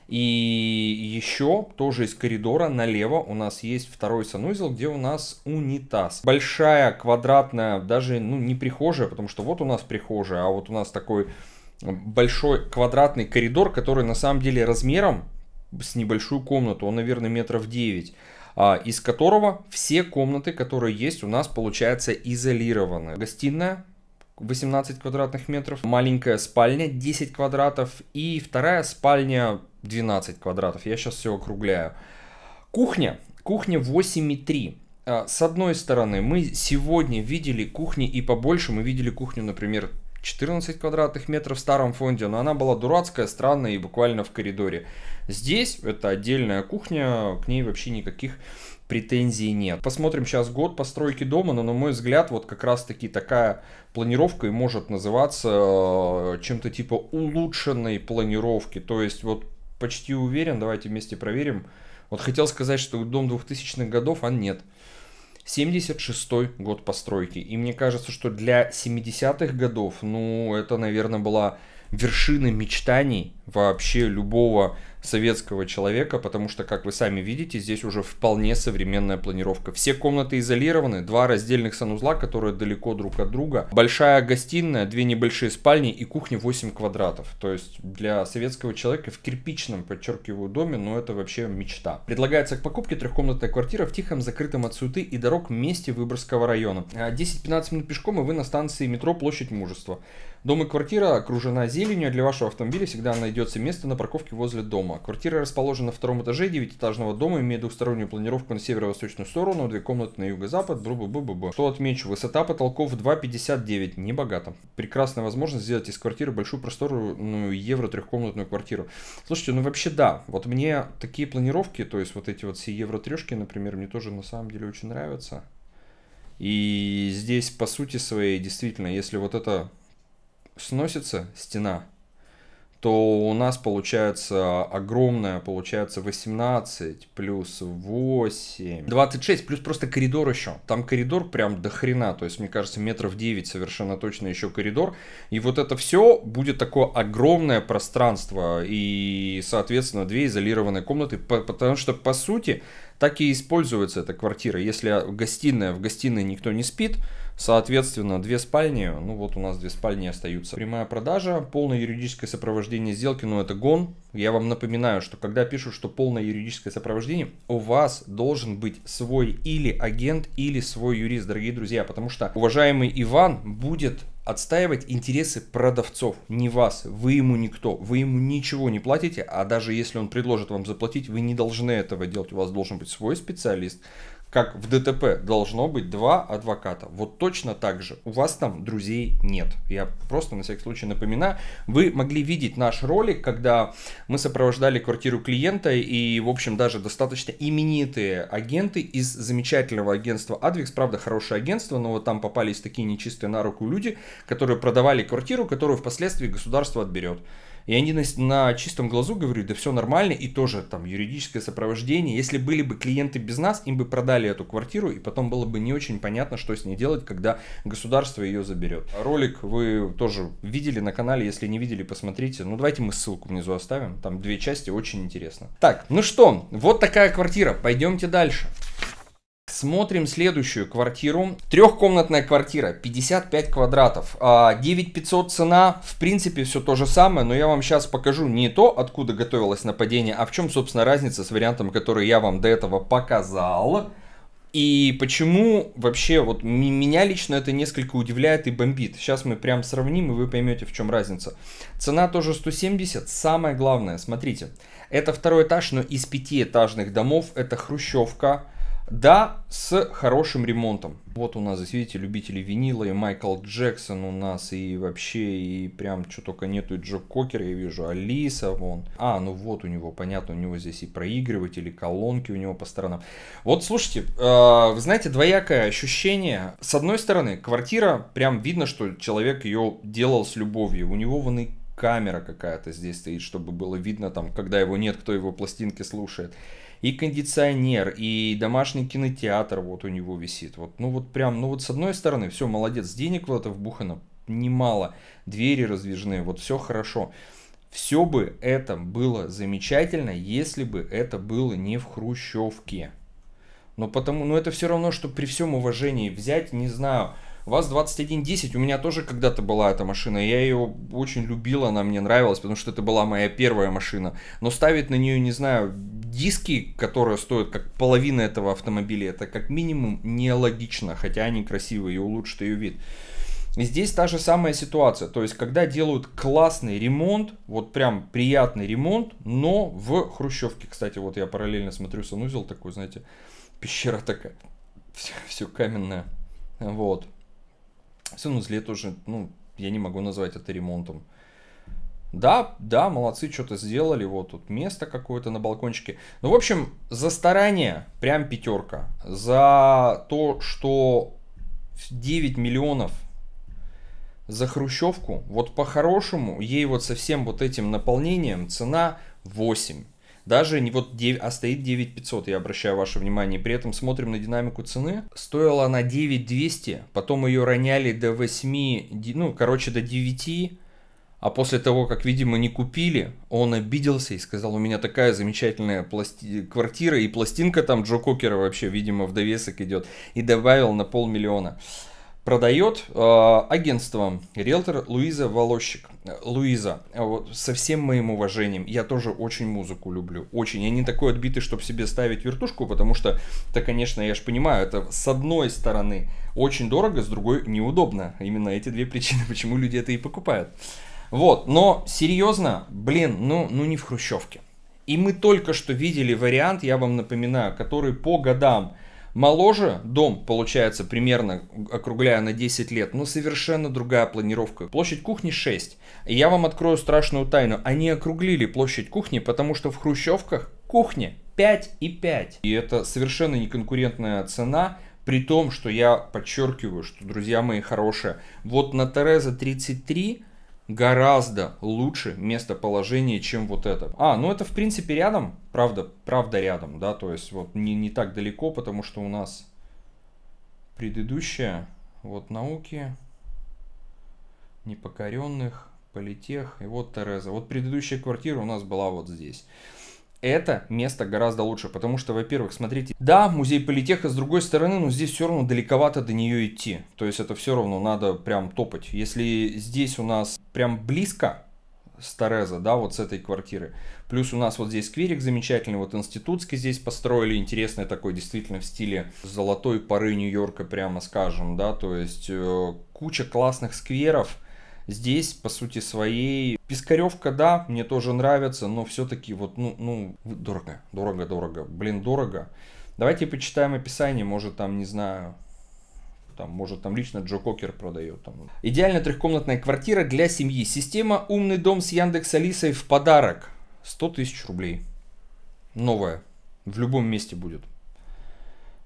И еще тоже из коридора налево у нас есть второй санузел, где у нас унитаз. Большая, квадратная, даже ну, не прихожая, потому что вот у нас прихожая, а вот у нас такой большой квадратный коридор, который на самом деле размером с небольшую комнату, он, наверное, метров 9 а, из которого все комнаты, которые есть у нас, получается, изолированы. Гостиная, 18 квадратных метров, маленькая спальня 10 квадратов и вторая спальня 12 квадратов. Я сейчас все округляю. Кухня. Кухня 8,3. А, с одной стороны, мы сегодня видели кухни и побольше. Мы видели кухню, например, 14 квадратных метров в старом фонде, но она была дурацкая, странная и буквально в коридоре. Здесь это отдельная кухня, к ней вообще никаких претензий нет. Посмотрим сейчас год постройки дома, но на мой взгляд вот как раз таки такая планировка и может называться э, чем-то типа улучшенной планировки. То есть вот почти уверен, давайте вместе проверим. Вот хотел сказать, что дом 2000-х годов, а нет. 76-й год постройки. И мне кажется, что для 70-х годов, ну, это, наверное, была вершина мечтаний вообще любого советского человека, потому что, как вы сами видите, здесь уже вполне современная планировка. Все комнаты изолированы, два раздельных санузла, которые далеко друг от друга, большая гостиная, две небольшие спальни и кухня 8 квадратов. То есть для советского человека в кирпичном, подчеркиваю, доме, но ну, это вообще мечта. Предлагается к покупке трехкомнатная квартира в тихом, закрытом от суеты и дорог месте Выборгского района. 10-15 а минут пешком и вы на станции метро Площадь Мужества. Дом и квартира окружена зеленью, а для вашего автомобиля всегда найдется место на парковке возле дома. Квартира расположена на втором этаже девятиэтажного дома, имеет двухстороннюю планировку на северо-восточную сторону, две комнаты на юго запад бру бу-бу-бу-бу. Что отмечу, высота потолков 2,59, небогато. Прекрасная возможность сделать из квартиры большую просторную евро трехкомнатную квартиру. Слушайте, ну вообще да, вот мне такие планировки, то есть вот эти вот все евро трешки, например, мне тоже на самом деле очень нравятся. И здесь по сути своей действительно, если вот это сносится стена, то у нас получается огромная, получается 18 плюс 8, 26, плюс просто коридор еще. Там коридор прям до хрена, то есть, мне кажется, метров 9 совершенно точно еще коридор. И вот это все будет такое огромное пространство и, соответственно, две изолированные комнаты, потому что, по сути, так и используется эта квартира. Если гостиная, в гостиной никто не спит, Соответственно, две спальни, ну вот у нас две спальни остаются. Прямая продажа, полное юридическое сопровождение сделки, но это гон. Я вам напоминаю, что когда пишут, что полное юридическое сопровождение, у вас должен быть свой или агент, или свой юрист, дорогие друзья, потому что уважаемый Иван будет отстаивать интересы продавцов, не вас, вы ему никто, вы ему ничего не платите, а даже если он предложит вам заплатить, вы не должны этого делать, у вас должен быть свой специалист, как в ДТП должно быть два адвоката. Вот точно так же. У вас там друзей нет. Я просто на всякий случай напоминаю. Вы могли видеть наш ролик, когда мы сопровождали квартиру клиента и, в общем, даже достаточно именитые агенты из замечательного агентства Advix. Правда, хорошее агентство, но вот там попались такие нечистые на руку люди, которые продавали квартиру, которую впоследствии государство отберет. И они на, на чистом глазу говорили, да все нормально, и тоже там юридическое сопровождение. Если были бы клиенты без нас, им бы продали эту квартиру, и потом было бы не очень понятно, что с ней делать, когда государство ее заберет. Ролик вы тоже видели на канале, если не видели, посмотрите. Ну, давайте мы ссылку внизу оставим, там две части, очень интересно. Так, ну что, вот такая квартира, пойдемте дальше смотрим следующую квартиру. Трехкомнатная квартира, 55 квадратов. 9500 а, цена, в принципе, все то же самое, но я вам сейчас покажу не то, откуда готовилось нападение, а в чем, собственно, разница с вариантом, который я вам до этого показал. И почему вообще, вот меня лично это несколько удивляет и бомбит. Сейчас мы прям сравним, и вы поймете, в чем разница. Цена тоже 170, самое главное, смотрите. Это второй этаж, но из пятиэтажных домов, это хрущевка, да, с хорошим ремонтом. Вот у нас здесь, видите, любители винила, и Майкл Джексон у нас, и вообще, и прям что только нету, и Джо Кокер, я вижу, Алиса, вон. А, ну вот у него, понятно, у него здесь и проигрыватели, колонки у него по сторонам. Вот, слушайте, э, вы знаете, двоякое ощущение. С одной стороны, квартира, прям видно, что человек ее делал с любовью. У него вон и камера какая-то здесь стоит, чтобы было видно там, когда его нет, кто его пластинки слушает и кондиционер, и домашний кинотеатр вот у него висит. Вот, ну вот прям, ну вот с одной стороны, все, молодец, денег в это вбухано немало, двери раздвижные, вот все хорошо. Все бы это было замечательно, если бы это было не в Хрущевке. Но потому, но это все равно, что при всем уважении взять, не знаю, ВАЗ-2110 у меня тоже когда-то была эта машина. Я ее очень любил, она мне нравилась, потому что это была моя первая машина. Но ставить на нее, не знаю, диски, которые стоят как половина этого автомобиля, это как минимум нелогично, хотя они красивые и улучшат ее вид. И Здесь та же самая ситуация, то есть когда делают классный ремонт, вот прям приятный ремонт, но в хрущевке, кстати, вот я параллельно смотрю санузел такой, знаете, пещера такая, все, все каменное, вот, все, санузле уже, ну, я не могу назвать это ремонтом. Да, да, молодцы, что-то сделали, вот тут место какое-то на балкончике. Ну, в общем, за старание прям пятерка. За то, что 9 миллионов за Хрущевку, вот по-хорошему, ей вот со всем вот этим наполнением цена 8. Даже не вот 9, а стоит 9500, я обращаю ваше внимание. При этом смотрим на динамику цены. Стоила она 9200, потом ее роняли до 8, ну, короче, до 9. А после того, как, видимо, не купили, он обиделся и сказал, у меня такая замечательная пласти... квартира, и пластинка там Джо Кокера вообще, видимо, в довесок идет, и добавил на полмиллиона продает э, агентство риэлтор Луиза Волощик. Луиза, э, вот со всем моим уважением, я тоже очень музыку люблю, очень. Я не такой отбитый, чтобы себе ставить вертушку, потому что, да, конечно, я же понимаю, это с одной стороны очень дорого, с другой неудобно. Именно эти две причины, почему люди это и покупают. Вот, но серьезно, блин, ну, ну не в хрущевке. И мы только что видели вариант, я вам напоминаю, который по годам Моложе дом получается примерно, округляя на 10 лет, но совершенно другая планировка. Площадь кухни 6. И я вам открою страшную тайну. Они округлили площадь кухни, потому что в хрущевках кухня 5 и 5. И это совершенно неконкурентная цена, при том, что я подчеркиваю, что, друзья мои хорошие, вот на Тереза 33 гораздо лучше местоположение, чем вот это. А, ну это в принципе рядом, правда, правда рядом, да, то есть вот не, не так далеко, потому что у нас предыдущая, вот науки, непокоренных, политех и вот Тереза. Вот предыдущая квартира у нас была вот здесь это место гораздо лучше, потому что, во-первых, смотрите, да, музей политеха с другой стороны, но здесь все равно далековато до нее идти, то есть это все равно надо прям топать. Если здесь у нас прям близко стареза, да, вот с этой квартиры, плюс у нас вот здесь скверик замечательный, вот институтский здесь построили, интересный такой, действительно в стиле золотой поры Нью-Йорка, прямо скажем, да, то есть э, куча классных скверов – Здесь, по сути своей, Пискаревка, да, мне тоже нравится, но все-таки вот, ну, ну, дорого, дорого, дорого, блин, дорого. Давайте почитаем описание, может там, не знаю, там, может, там лично Джо Кокер продает. Там. Идеально трехкомнатная квартира для семьи. Система «Умный дом» с Яндекс Алисой в подарок. 100 тысяч рублей. Новая. В любом месте будет.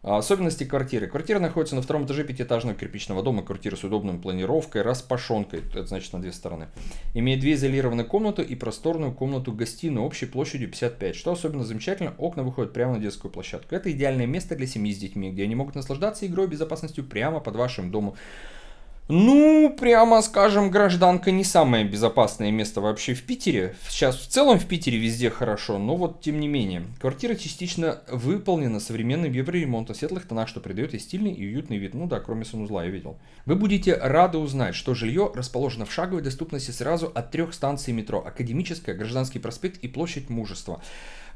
А особенности квартиры. Квартира находится на втором этаже пятиэтажного кирпичного дома. Квартира с удобной планировкой, распашонкой, это значит на две стороны. Имеет две изолированные комнаты и просторную комнату-гостиную общей площадью 55. Что особенно замечательно, окна выходят прямо на детскую площадку. Это идеальное место для семьи с детьми, где они могут наслаждаться игрой и безопасностью прямо под вашим домом. Ну, прямо скажем, гражданка не самое безопасное место вообще в Питере. Сейчас в целом в Питере везде хорошо, но вот тем не менее. Квартира частично выполнена современным евроремонтом в светлых тонах, что придает ей стильный и уютный вид. Ну да, кроме санузла, я видел. Вы будете рады узнать, что жилье расположено в шаговой доступности сразу от трех станций метро. Академическая, Гражданский проспект и Площадь Мужества.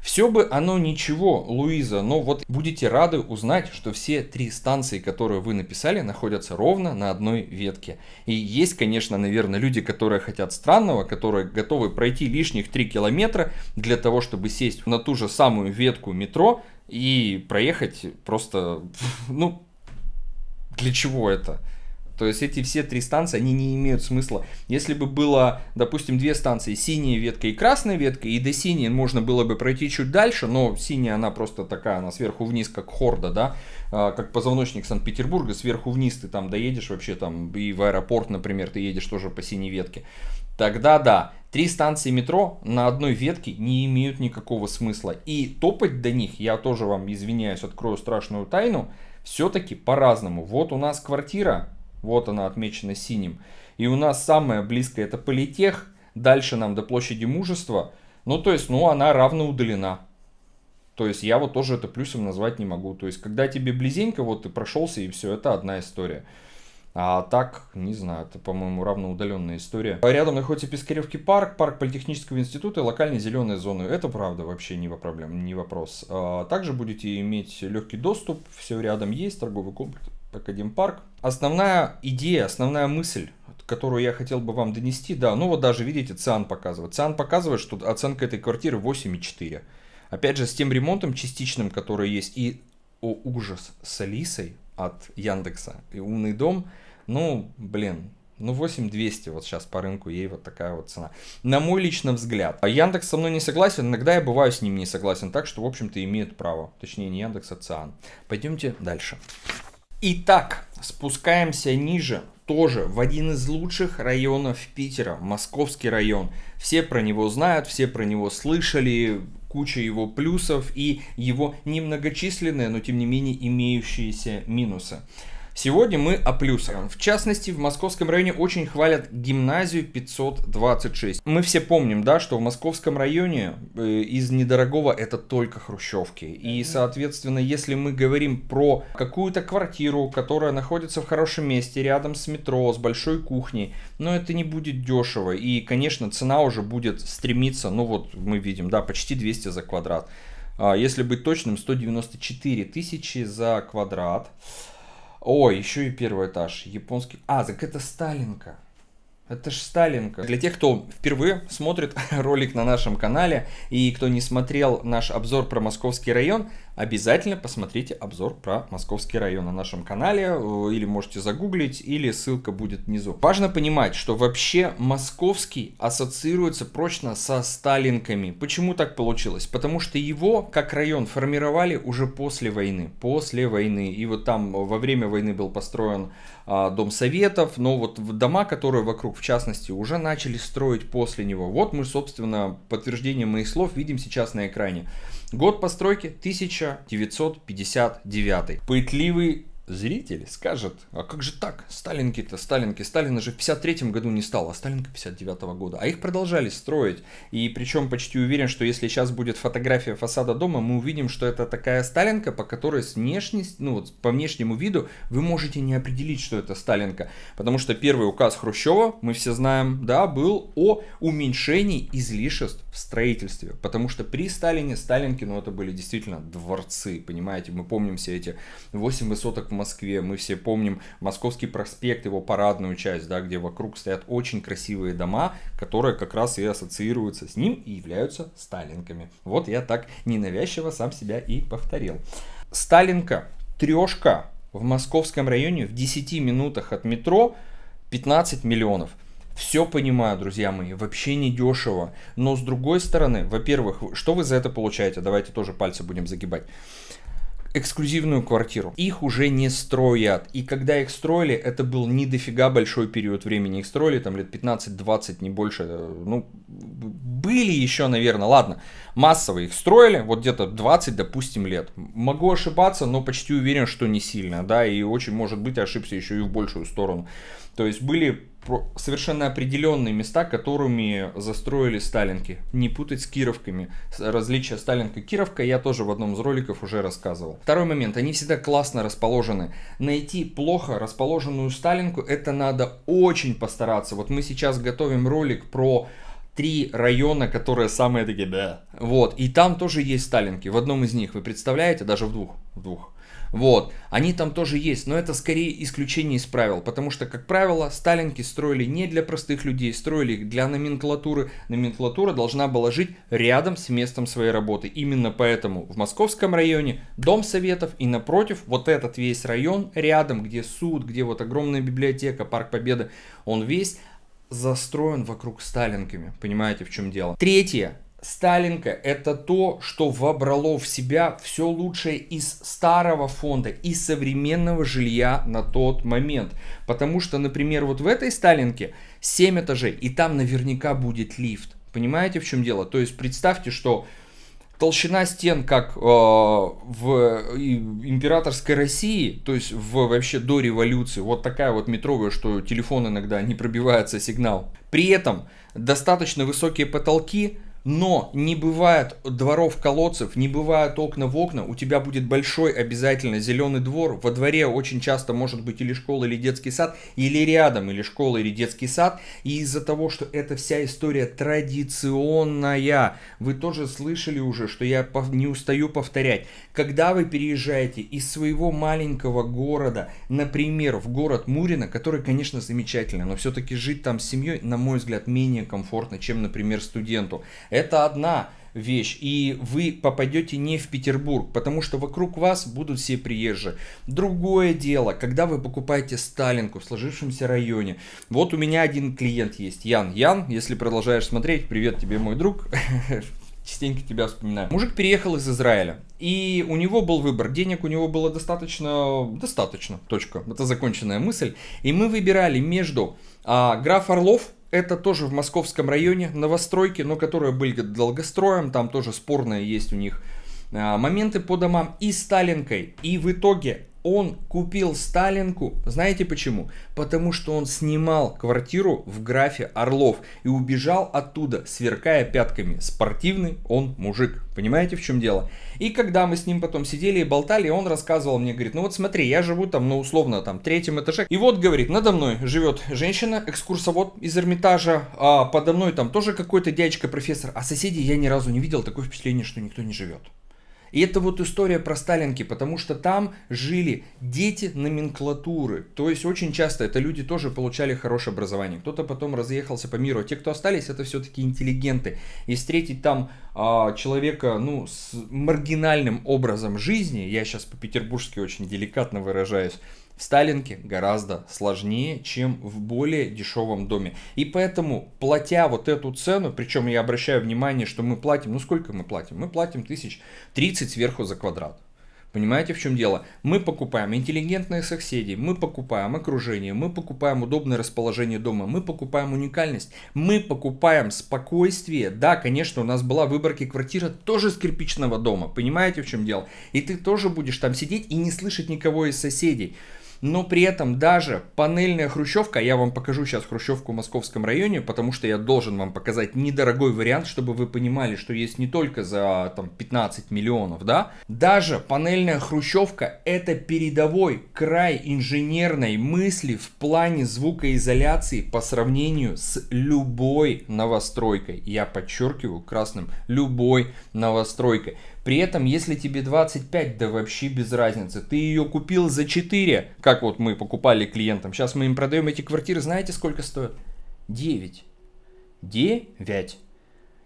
Все бы оно ничего, Луиза, но вот будете рады узнать, что все три станции, которые вы написали, находятся ровно на одной ветке. И есть, конечно, наверное, люди, которые хотят странного, которые готовы пройти лишних 3 километра для того, чтобы сесть на ту же самую ветку метро и проехать просто, ну, для чего это? То есть эти все три станции, они не имеют смысла. Если бы было, допустим, две станции, синяя ветка и красная ветка, и до синей можно было бы пройти чуть дальше, но синяя она просто такая, она сверху вниз, как хорда, да, а, как позвоночник Санкт-Петербурга, сверху вниз ты там доедешь вообще там, и в аэропорт, например, ты едешь тоже по синей ветке. Тогда да, три станции метро на одной ветке не имеют никакого смысла. И топать до них, я тоже вам извиняюсь, открою страшную тайну, все-таки по-разному. Вот у нас квартира, вот она отмечена синим. И у нас самое близкое это политех. Дальше нам до площади мужества. Ну, то есть, ну, она равно удалена. То есть, я вот тоже это плюсом назвать не могу. То есть, когда тебе близенько, вот ты прошелся, и все, это одна история. А так, не знаю, это, по-моему, равноудаленная история. Рядом находится Пискаревский парк, парк Политехнического института и локальные зеленые зоны. Это правда вообще не проблем, не вопрос. А также будете иметь легкий доступ, все рядом есть, торговый комплекс Академпарк. Основная идея, основная мысль которую я хотел бы вам донести, да, ну вот даже, видите, ЦИАН показывает. ЦИАН показывает, что оценка этой квартиры 8,4. Опять же, с тем ремонтом частичным, который есть, и, о ужас, с Алисой от Яндекса и Умный дом, ну, блин, ну 8200 вот сейчас по рынку ей вот такая вот цена. На мой личный взгляд. а Яндекс со мной не согласен, иногда я бываю с ним не согласен, так что, в общем-то, имеет право. Точнее, не Яндекс, а ЦИАН. Пойдемте дальше. Итак, спускаемся ниже, тоже в один из лучших районов Питера, Московский район. Все про него знают, все про него слышали, куча его плюсов и его немногочисленные, но тем не менее имеющиеся минусы. Сегодня мы о плюсах. В частности, в московском районе очень хвалят гимназию 526. Мы все помним, да, что в московском районе э, из недорогого это только хрущевки. И, соответственно, если мы говорим про какую-то квартиру, которая находится в хорошем месте, рядом с метро, с большой кухней, но это не будет дешево. И, конечно, цена уже будет стремиться, ну вот мы видим, да, почти 200 за квадрат. А если быть точным, 194 тысячи за квадрат. О, еще и первый этаж. Японский... А, так это Сталинка. Это ж Сталинка. Для тех, кто впервые смотрит ролик на нашем канале и кто не смотрел наш обзор про московский район, обязательно посмотрите обзор про Московский район на нашем канале, э, или можете загуглить, или ссылка будет внизу. Важно понимать, что вообще Московский ассоциируется прочно со Сталинками. Почему так получилось? Потому что его, как район, формировали уже после войны. После войны. И вот там во время войны был построен а, Дом Советов, но вот дома, которые вокруг, в частности, уже начали строить после него. Вот мы, собственно, подтверждение моих слов видим сейчас на экране. Год постройки 1959. Пытливый зритель скажет, а как же так, сталинки-то, сталинки, Сталина же в 53 году не стал, а Сталинка 59 года, а их продолжали строить, и причем почти уверен, что если сейчас будет фотография фасада дома, мы увидим, что это такая Сталинка, по которой с внешность, ну вот по внешнему виду вы можете не определить, что это Сталинка, потому что первый указ Хрущева, мы все знаем, да, был о уменьшении излишеств в строительстве, потому что при Сталине, Сталинки, ну это были действительно дворцы, понимаете, мы помним все эти 8 высоток в Москве, мы все помним Московский проспект, его парадную часть, да, где вокруг стоят очень красивые дома, которые как раз и ассоциируются с ним и являются Сталинками. Вот я так ненавязчиво сам себя и повторил. Сталинка, трешка в московском районе в 10 минутах от метро 15 миллионов – все понимаю, друзья мои, вообще не дешево. Но с другой стороны, во-первых, что вы за это получаете? Давайте тоже пальцы будем загибать эксклюзивную квартиру. Их уже не строят. И когда их строили, это был не дофига большой период времени. Их строили там лет 15-20, не больше. Ну, были еще, наверное, ладно. Массово их строили, вот где-то 20, допустим, лет. Могу ошибаться, но почти уверен, что не сильно, да, и очень, может быть, ошибся еще и в большую сторону. То есть были совершенно определенные места, которыми застроили сталинки. Не путать с кировками. Различие сталинка и кировка я тоже в одном из роликов уже рассказывал. Второй момент. Они всегда классно расположены. Найти плохо расположенную сталинку, это надо очень постараться. Вот мы сейчас готовим ролик про три района, которые самые такие, да. Вот, и там тоже есть сталинки. В одном из них, вы представляете, даже в двух, в двух. Вот. Они там тоже есть, но это скорее исключение из правил, потому что, как правило, сталинки строили не для простых людей, строили их для номенклатуры. Номенклатура должна была жить рядом с местом своей работы. Именно поэтому в московском районе Дом Советов и напротив вот этот весь район рядом, где суд, где вот огромная библиотека, Парк Победы, он весь застроен вокруг сталинками. Понимаете, в чем дело? Третье. Сталинка – это то, что вобрало в себя все лучшее из старого фонда и современного жилья на тот момент. Потому что, например, вот в этой Сталинке 7 этажей, и там наверняка будет лифт. Понимаете, в чем дело? То есть представьте, что толщина стен, как э, в императорской России, то есть в, вообще до революции, вот такая вот метровая, что телефон иногда не пробивается сигнал. При этом достаточно высокие потолки, но не бывает дворов колодцев, не бывает окна в окна, у тебя будет большой обязательно зеленый двор, во дворе очень часто может быть или школа, или детский сад, или рядом, или школа, или детский сад, и из-за того, что эта вся история традиционная, вы тоже слышали уже, что я не устаю повторять, когда вы переезжаете из своего маленького города, например, в город Мурина, который, конечно, замечательный, но все-таки жить там с семьей, на мой взгляд, менее комфортно, чем, например, студенту. Это одна вещь, и вы попадете не в Петербург, потому что вокруг вас будут все приезжие. Другое дело, когда вы покупаете Сталинку в сложившемся районе. Вот у меня один клиент есть, Ян. Ян, если продолжаешь смотреть, привет тебе, мой друг. Частенько тебя вспоминаю. Мужик переехал из Израиля, и у него был выбор. Денег у него было достаточно, достаточно, точка. Это законченная мысль. И мы выбирали между а, граф Орлов, это тоже в московском районе новостройки, но которые были долгостроем, там тоже спорные есть у них а, моменты по домам и Сталинкой. И в итоге он купил Сталинку, знаете почему? Потому что он снимал квартиру в графе Орлов и убежал оттуда, сверкая пятками. Спортивный он мужик, понимаете в чем дело? И когда мы с ним потом сидели и болтали, он рассказывал мне, говорит, ну вот смотри, я живу там, ну условно, там, третьем этаже. И вот, говорит, надо мной живет женщина, экскурсовод из Эрмитажа, а подо мной там тоже какой-то дядечка-профессор, а соседей я ни разу не видел, такое впечатление, что никто не живет. И это вот история про Сталинки, потому что там жили дети номенклатуры. То есть очень часто это люди тоже получали хорошее образование. Кто-то потом разъехался по миру. А те, кто остались, это все-таки интеллигенты. И встретить там а, человека, ну, с маргинальным образом жизни, я сейчас по-петербургски очень деликатно выражаюсь, в Сталинке гораздо сложнее, чем в более дешевом доме. И поэтому, платя вот эту цену, причем я обращаю внимание, что мы платим, ну сколько мы платим? Мы платим тысяч 30 сверху за квадрат. Понимаете, в чем дело? Мы покупаем интеллигентные соседи, мы покупаем окружение, мы покупаем удобное расположение дома, мы покупаем уникальность, мы покупаем спокойствие. Да, конечно, у нас была выборка квартира тоже из кирпичного дома, понимаете, в чем дело? И ты тоже будешь там сидеть и не слышать никого из соседей но при этом даже панельная хрущевка, я вам покажу сейчас хрущевку в московском районе, потому что я должен вам показать недорогой вариант, чтобы вы понимали, что есть не только за там, 15 миллионов, да, даже панельная хрущевка это передовой край инженерной мысли в плане звукоизоляции по сравнению с любой новостройкой. Я подчеркиваю красным, любой новостройкой. При этом, если тебе 25, да вообще без разницы. Ты ее купил за 4, как вот мы покупали клиентам. Сейчас мы им продаем эти квартиры, знаете, сколько стоят? 9. 9.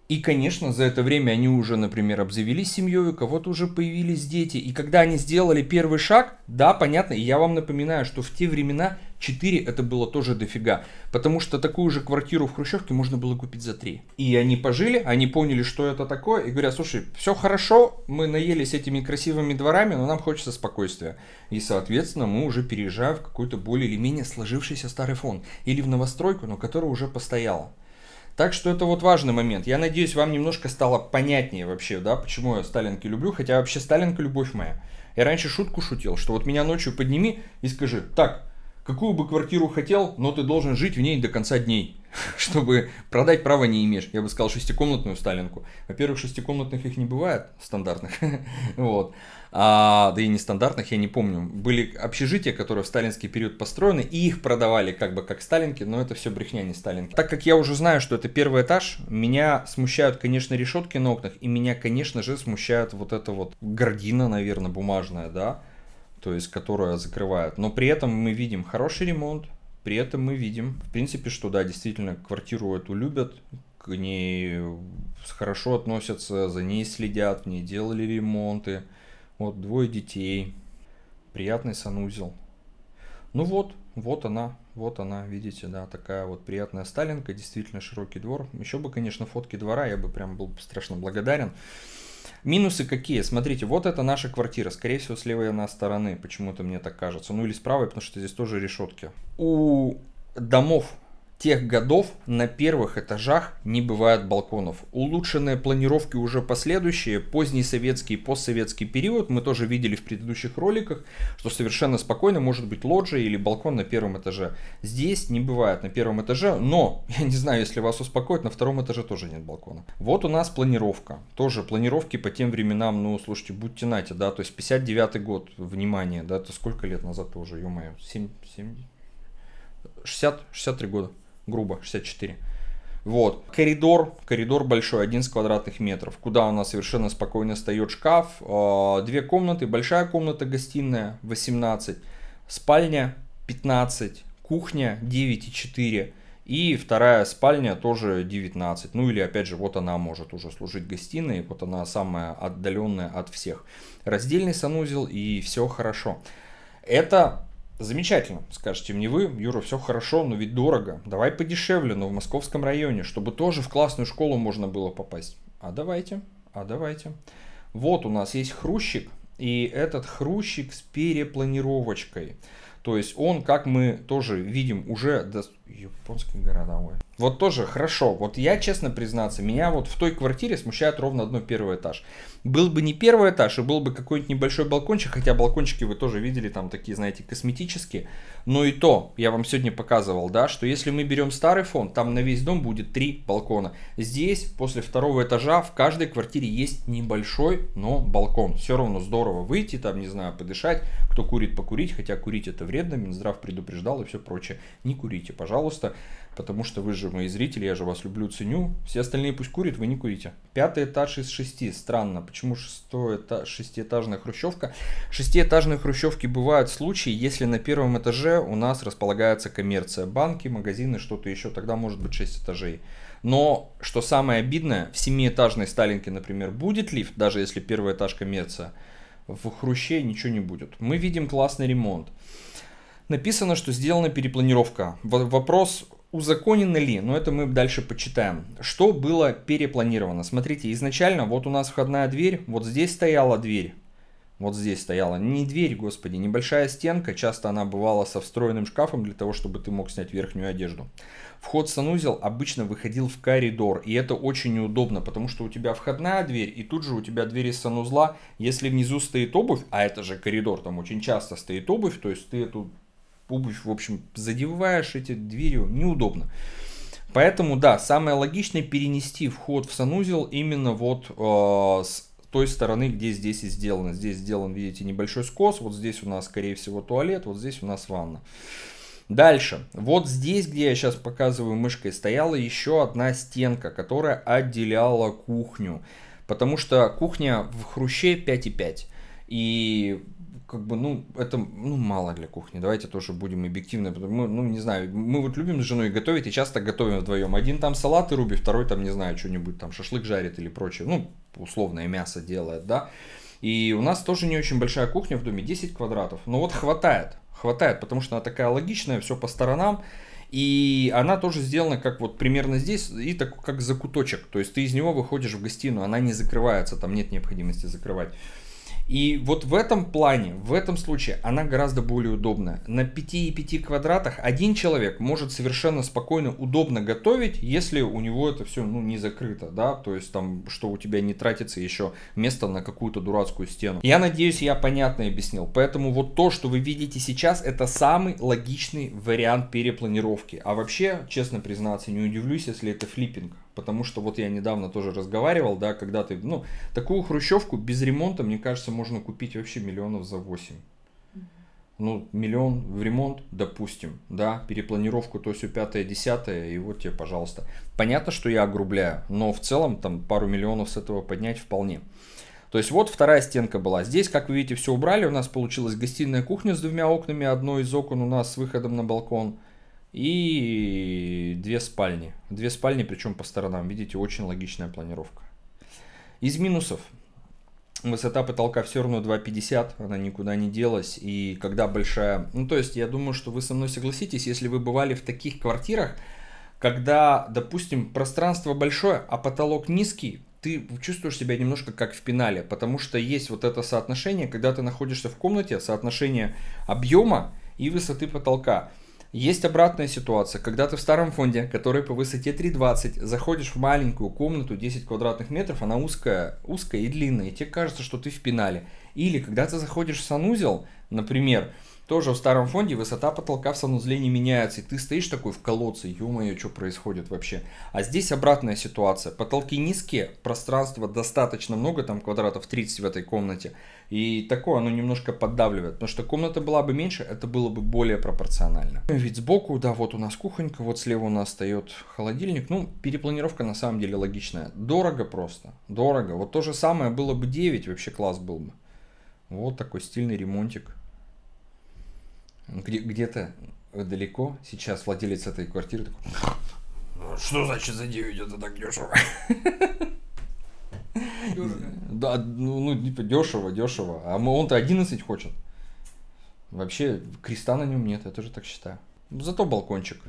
И, конечно, за это время они уже, например, обзавелись семьей, у кого-то уже появились дети. И когда они сделали первый шаг, да, понятно, и я вам напоминаю, что в те времена 4 это было тоже дофига, потому что такую же квартиру в Хрущевке можно было купить за 3. И они пожили, они поняли, что это такое, и говорят, слушай, все хорошо, мы наелись этими красивыми дворами, но нам хочется спокойствия. И, соответственно, мы уже переезжаем в какой-то более или менее сложившийся старый фон, или в новостройку, но которая уже постояла. Так что это вот важный момент. Я надеюсь, вам немножко стало понятнее вообще, да, почему я Сталинки люблю, хотя вообще Сталинка любовь моя. Я раньше шутку шутил, что вот меня ночью подними и скажи, так, какую бы квартиру хотел, но ты должен жить в ней до конца дней, чтобы продать право не имеешь. Я бы сказал шестикомнатную сталинку. Во-первых, шестикомнатных их не бывает, стандартных. вот. А, да и нестандартных я не помню. Были общежития, которые в сталинский период построены, и их продавали как бы как сталинки, но это все брехня, не сталинки. Так как я уже знаю, что это первый этаж, меня смущают, конечно, решетки на окнах, и меня, конечно же, смущает вот эта вот гордина, наверное, бумажная, да, то есть которая закрывает. Но при этом мы видим хороший ремонт, при этом мы видим, в принципе, что да, действительно квартиру эту любят, к ней хорошо относятся, за ней следят, в ней делали ремонты. Вот двое детей, приятный санузел. Ну вот, вот она, вот она, видите, да, такая вот приятная Сталинка, действительно широкий двор. Еще бы, конечно, фотки двора, я бы прям был страшно благодарен. Минусы какие? Смотрите, вот это наша квартира, скорее всего, с левой она стороны, почему-то мне так кажется. Ну или с правой, потому что здесь тоже решетки. У домов тех годов на первых этажах не бывает балконов. Улучшенные планировки уже последующие, поздний советский и постсоветский период, мы тоже видели в предыдущих роликах, что совершенно спокойно может быть лоджия или балкон на первом этаже. Здесь не бывает на первом этаже, но, я не знаю, если вас успокоит, на втором этаже тоже нет балкона. Вот у нас планировка. Тоже планировки по тем временам, ну, слушайте, будьте нате, да, то есть 59 год, внимание, да, это сколько лет назад тоже, ё-моё, 7, 7, 60, 63 года грубо, 64. Вот. Коридор, коридор большой, 11 квадратных метров, куда у нас совершенно спокойно встает шкаф. А, две комнаты, большая комната, гостиная, 18, спальня, 15, кухня, 9,4. И вторая спальня тоже 19. Ну или опять же, вот она может уже служить гостиной. Вот она самая отдаленная от всех. Раздельный санузел и все хорошо. Это Замечательно, скажете мне вы, Юра, все хорошо, но ведь дорого. Давай подешевле, но в московском районе, чтобы тоже в классную школу можно было попасть. А давайте, а давайте. Вот у нас есть хрущик, и этот хрущик с перепланировочкой. То есть он, как мы тоже видим, уже... До... Японский городовой. Вот тоже хорошо. Вот я, честно признаться, меня вот в той квартире смущает ровно одно первый этаж. Был бы не первый этаж, и был бы какой-нибудь небольшой балкончик, хотя балкончики вы тоже видели там такие, знаете, косметические. Но ну и то, я вам сегодня показывал, да, что если мы берем старый фонд, там на весь дом будет три балкона. Здесь, после второго этажа, в каждой квартире есть небольшой, но балкон. Все равно здорово выйти, там, не знаю, подышать. Кто курит, покурить, хотя курить это вредно, Минздрав предупреждал и все прочее. Не курите, пожалуйста, потому что вы же мои зрители, я же вас люблю, ценю. Все остальные пусть курят, вы не курите. Пятый этаж из шести. Странно, почему шестой этаж, шестиэтажная хрущевка? Шестиэтажные хрущевки бывают случаи, если на первом этаже у нас располагается коммерция, банки, магазины, что-то еще, тогда может быть 6 этажей. Но, что самое обидное, в семиэтажной Сталинке, например, будет лифт, даже если первый этаж коммерция, в Хруще ничего не будет. Мы видим классный ремонт. Написано, что сделана перепланировка. Вопрос, узаконено ли, но это мы дальше почитаем. Что было перепланировано? Смотрите, изначально вот у нас входная дверь, вот здесь стояла дверь, вот здесь стояла не дверь, господи, небольшая стенка. Часто она бывала со встроенным шкафом для того, чтобы ты мог снять верхнюю одежду. Вход в санузел обычно выходил в коридор, и это очень неудобно, потому что у тебя входная дверь, и тут же у тебя двери санузла. Если внизу стоит обувь, а это же коридор, там очень часто стоит обувь, то есть ты эту обувь, в общем, задеваешь эти дверью, неудобно. Поэтому, да, самое логичное перенести вход в санузел именно вот э, с той стороны, где здесь и сделано. Здесь сделан, видите, небольшой скос, вот здесь у нас, скорее всего, туалет, вот здесь у нас ванна. Дальше. Вот здесь, где я сейчас показываю мышкой, стояла еще одна стенка, которая отделяла кухню. Потому что кухня в хруще 5,5. И как бы, ну, это, ну, мало для кухни. Давайте тоже будем объективны. Потому, ну, не знаю, мы вот любим с женой готовить и часто готовим вдвоем. Один там салаты рубит, второй там, не знаю, что-нибудь там, шашлык жарит или прочее. Ну, условное мясо делает, да. И у нас тоже не очень большая кухня в доме, 10 квадратов. Но вот хватает, хватает, потому что она такая логичная, все по сторонам. И она тоже сделана как вот примерно здесь, и так как закуточек. То есть ты из него выходишь в гостиную, она не закрывается, там нет необходимости закрывать. И вот в этом плане, в этом случае она гораздо более удобная. На 5,5 квадратах один человек может совершенно спокойно, удобно готовить, если у него это все ну, не закрыто, да, то есть там, что у тебя не тратится еще место на какую-то дурацкую стену. Я надеюсь, я понятно объяснил. Поэтому вот то, что вы видите сейчас, это самый логичный вариант перепланировки. А вообще, честно признаться, не удивлюсь, если это флиппинг потому что вот я недавно тоже разговаривал, да, когда ты, ну, такую хрущевку без ремонта, мне кажется, можно купить вообще миллионов за 8 ну, миллион в ремонт, допустим, да, перепланировку, то все пятое, десятое, и вот тебе, пожалуйста. Понятно, что я огрубляю, но в целом там пару миллионов с этого поднять вполне. То есть вот вторая стенка была. Здесь, как вы видите, все убрали. У нас получилась гостиная кухня с двумя окнами. Одно из окон у нас с выходом на балкон и две спальни. Две спальни, причем по сторонам. Видите, очень логичная планировка. Из минусов. Высота потолка все равно 2,50, она никуда не делась. И когда большая... Ну, то есть, я думаю, что вы со мной согласитесь, если вы бывали в таких квартирах, когда, допустим, пространство большое, а потолок низкий, ты чувствуешь себя немножко как в пенале, потому что есть вот это соотношение, когда ты находишься в комнате, соотношение объема и высоты потолка. Есть обратная ситуация, когда ты в старом фонде, который по высоте 3,20, заходишь в маленькую комнату 10 квадратных метров, она узкая, узкая и длинная, и тебе кажется, что ты в пенале. Или когда ты заходишь в санузел, например, тоже в старом фонде высота потолка в санузле не меняется, и ты стоишь такой в колодце, ё-моё, что происходит вообще. А здесь обратная ситуация. Потолки низкие, пространства достаточно много, там квадратов 30 в этой комнате, и такое оно немножко поддавливает, потому что комната была бы меньше, это было бы более пропорционально. Ну, ведь сбоку, да, вот у нас кухонька, вот слева у нас встает холодильник, ну, перепланировка на самом деле логичная. Дорого просто, дорого. Вот то же самое было бы 9, вообще класс был бы. Вот такой стильный ремонтик. Где- где-то далеко сейчас владелец этой квартиры такой... Что значит за 9 это так дешево? Да, ну, ну, типа дешево, дешево. А он-то 11 хочет. Вообще, креста на нем нет, я тоже так считаю. Ну, зато балкончик.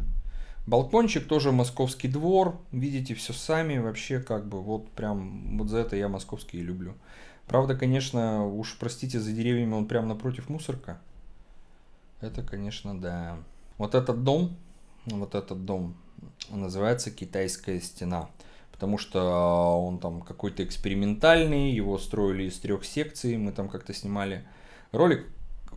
Балкончик тоже московский двор. Видите все сами. Вообще, как бы, вот прям вот за это я московский и люблю. Правда, конечно, уж простите за деревьями, он прям напротив мусорка. Это, конечно, да. Вот этот дом, вот этот дом называется «Китайская стена», потому что э, он там какой-то экспериментальный, его строили из трех секций, мы там как-то снимали ролик.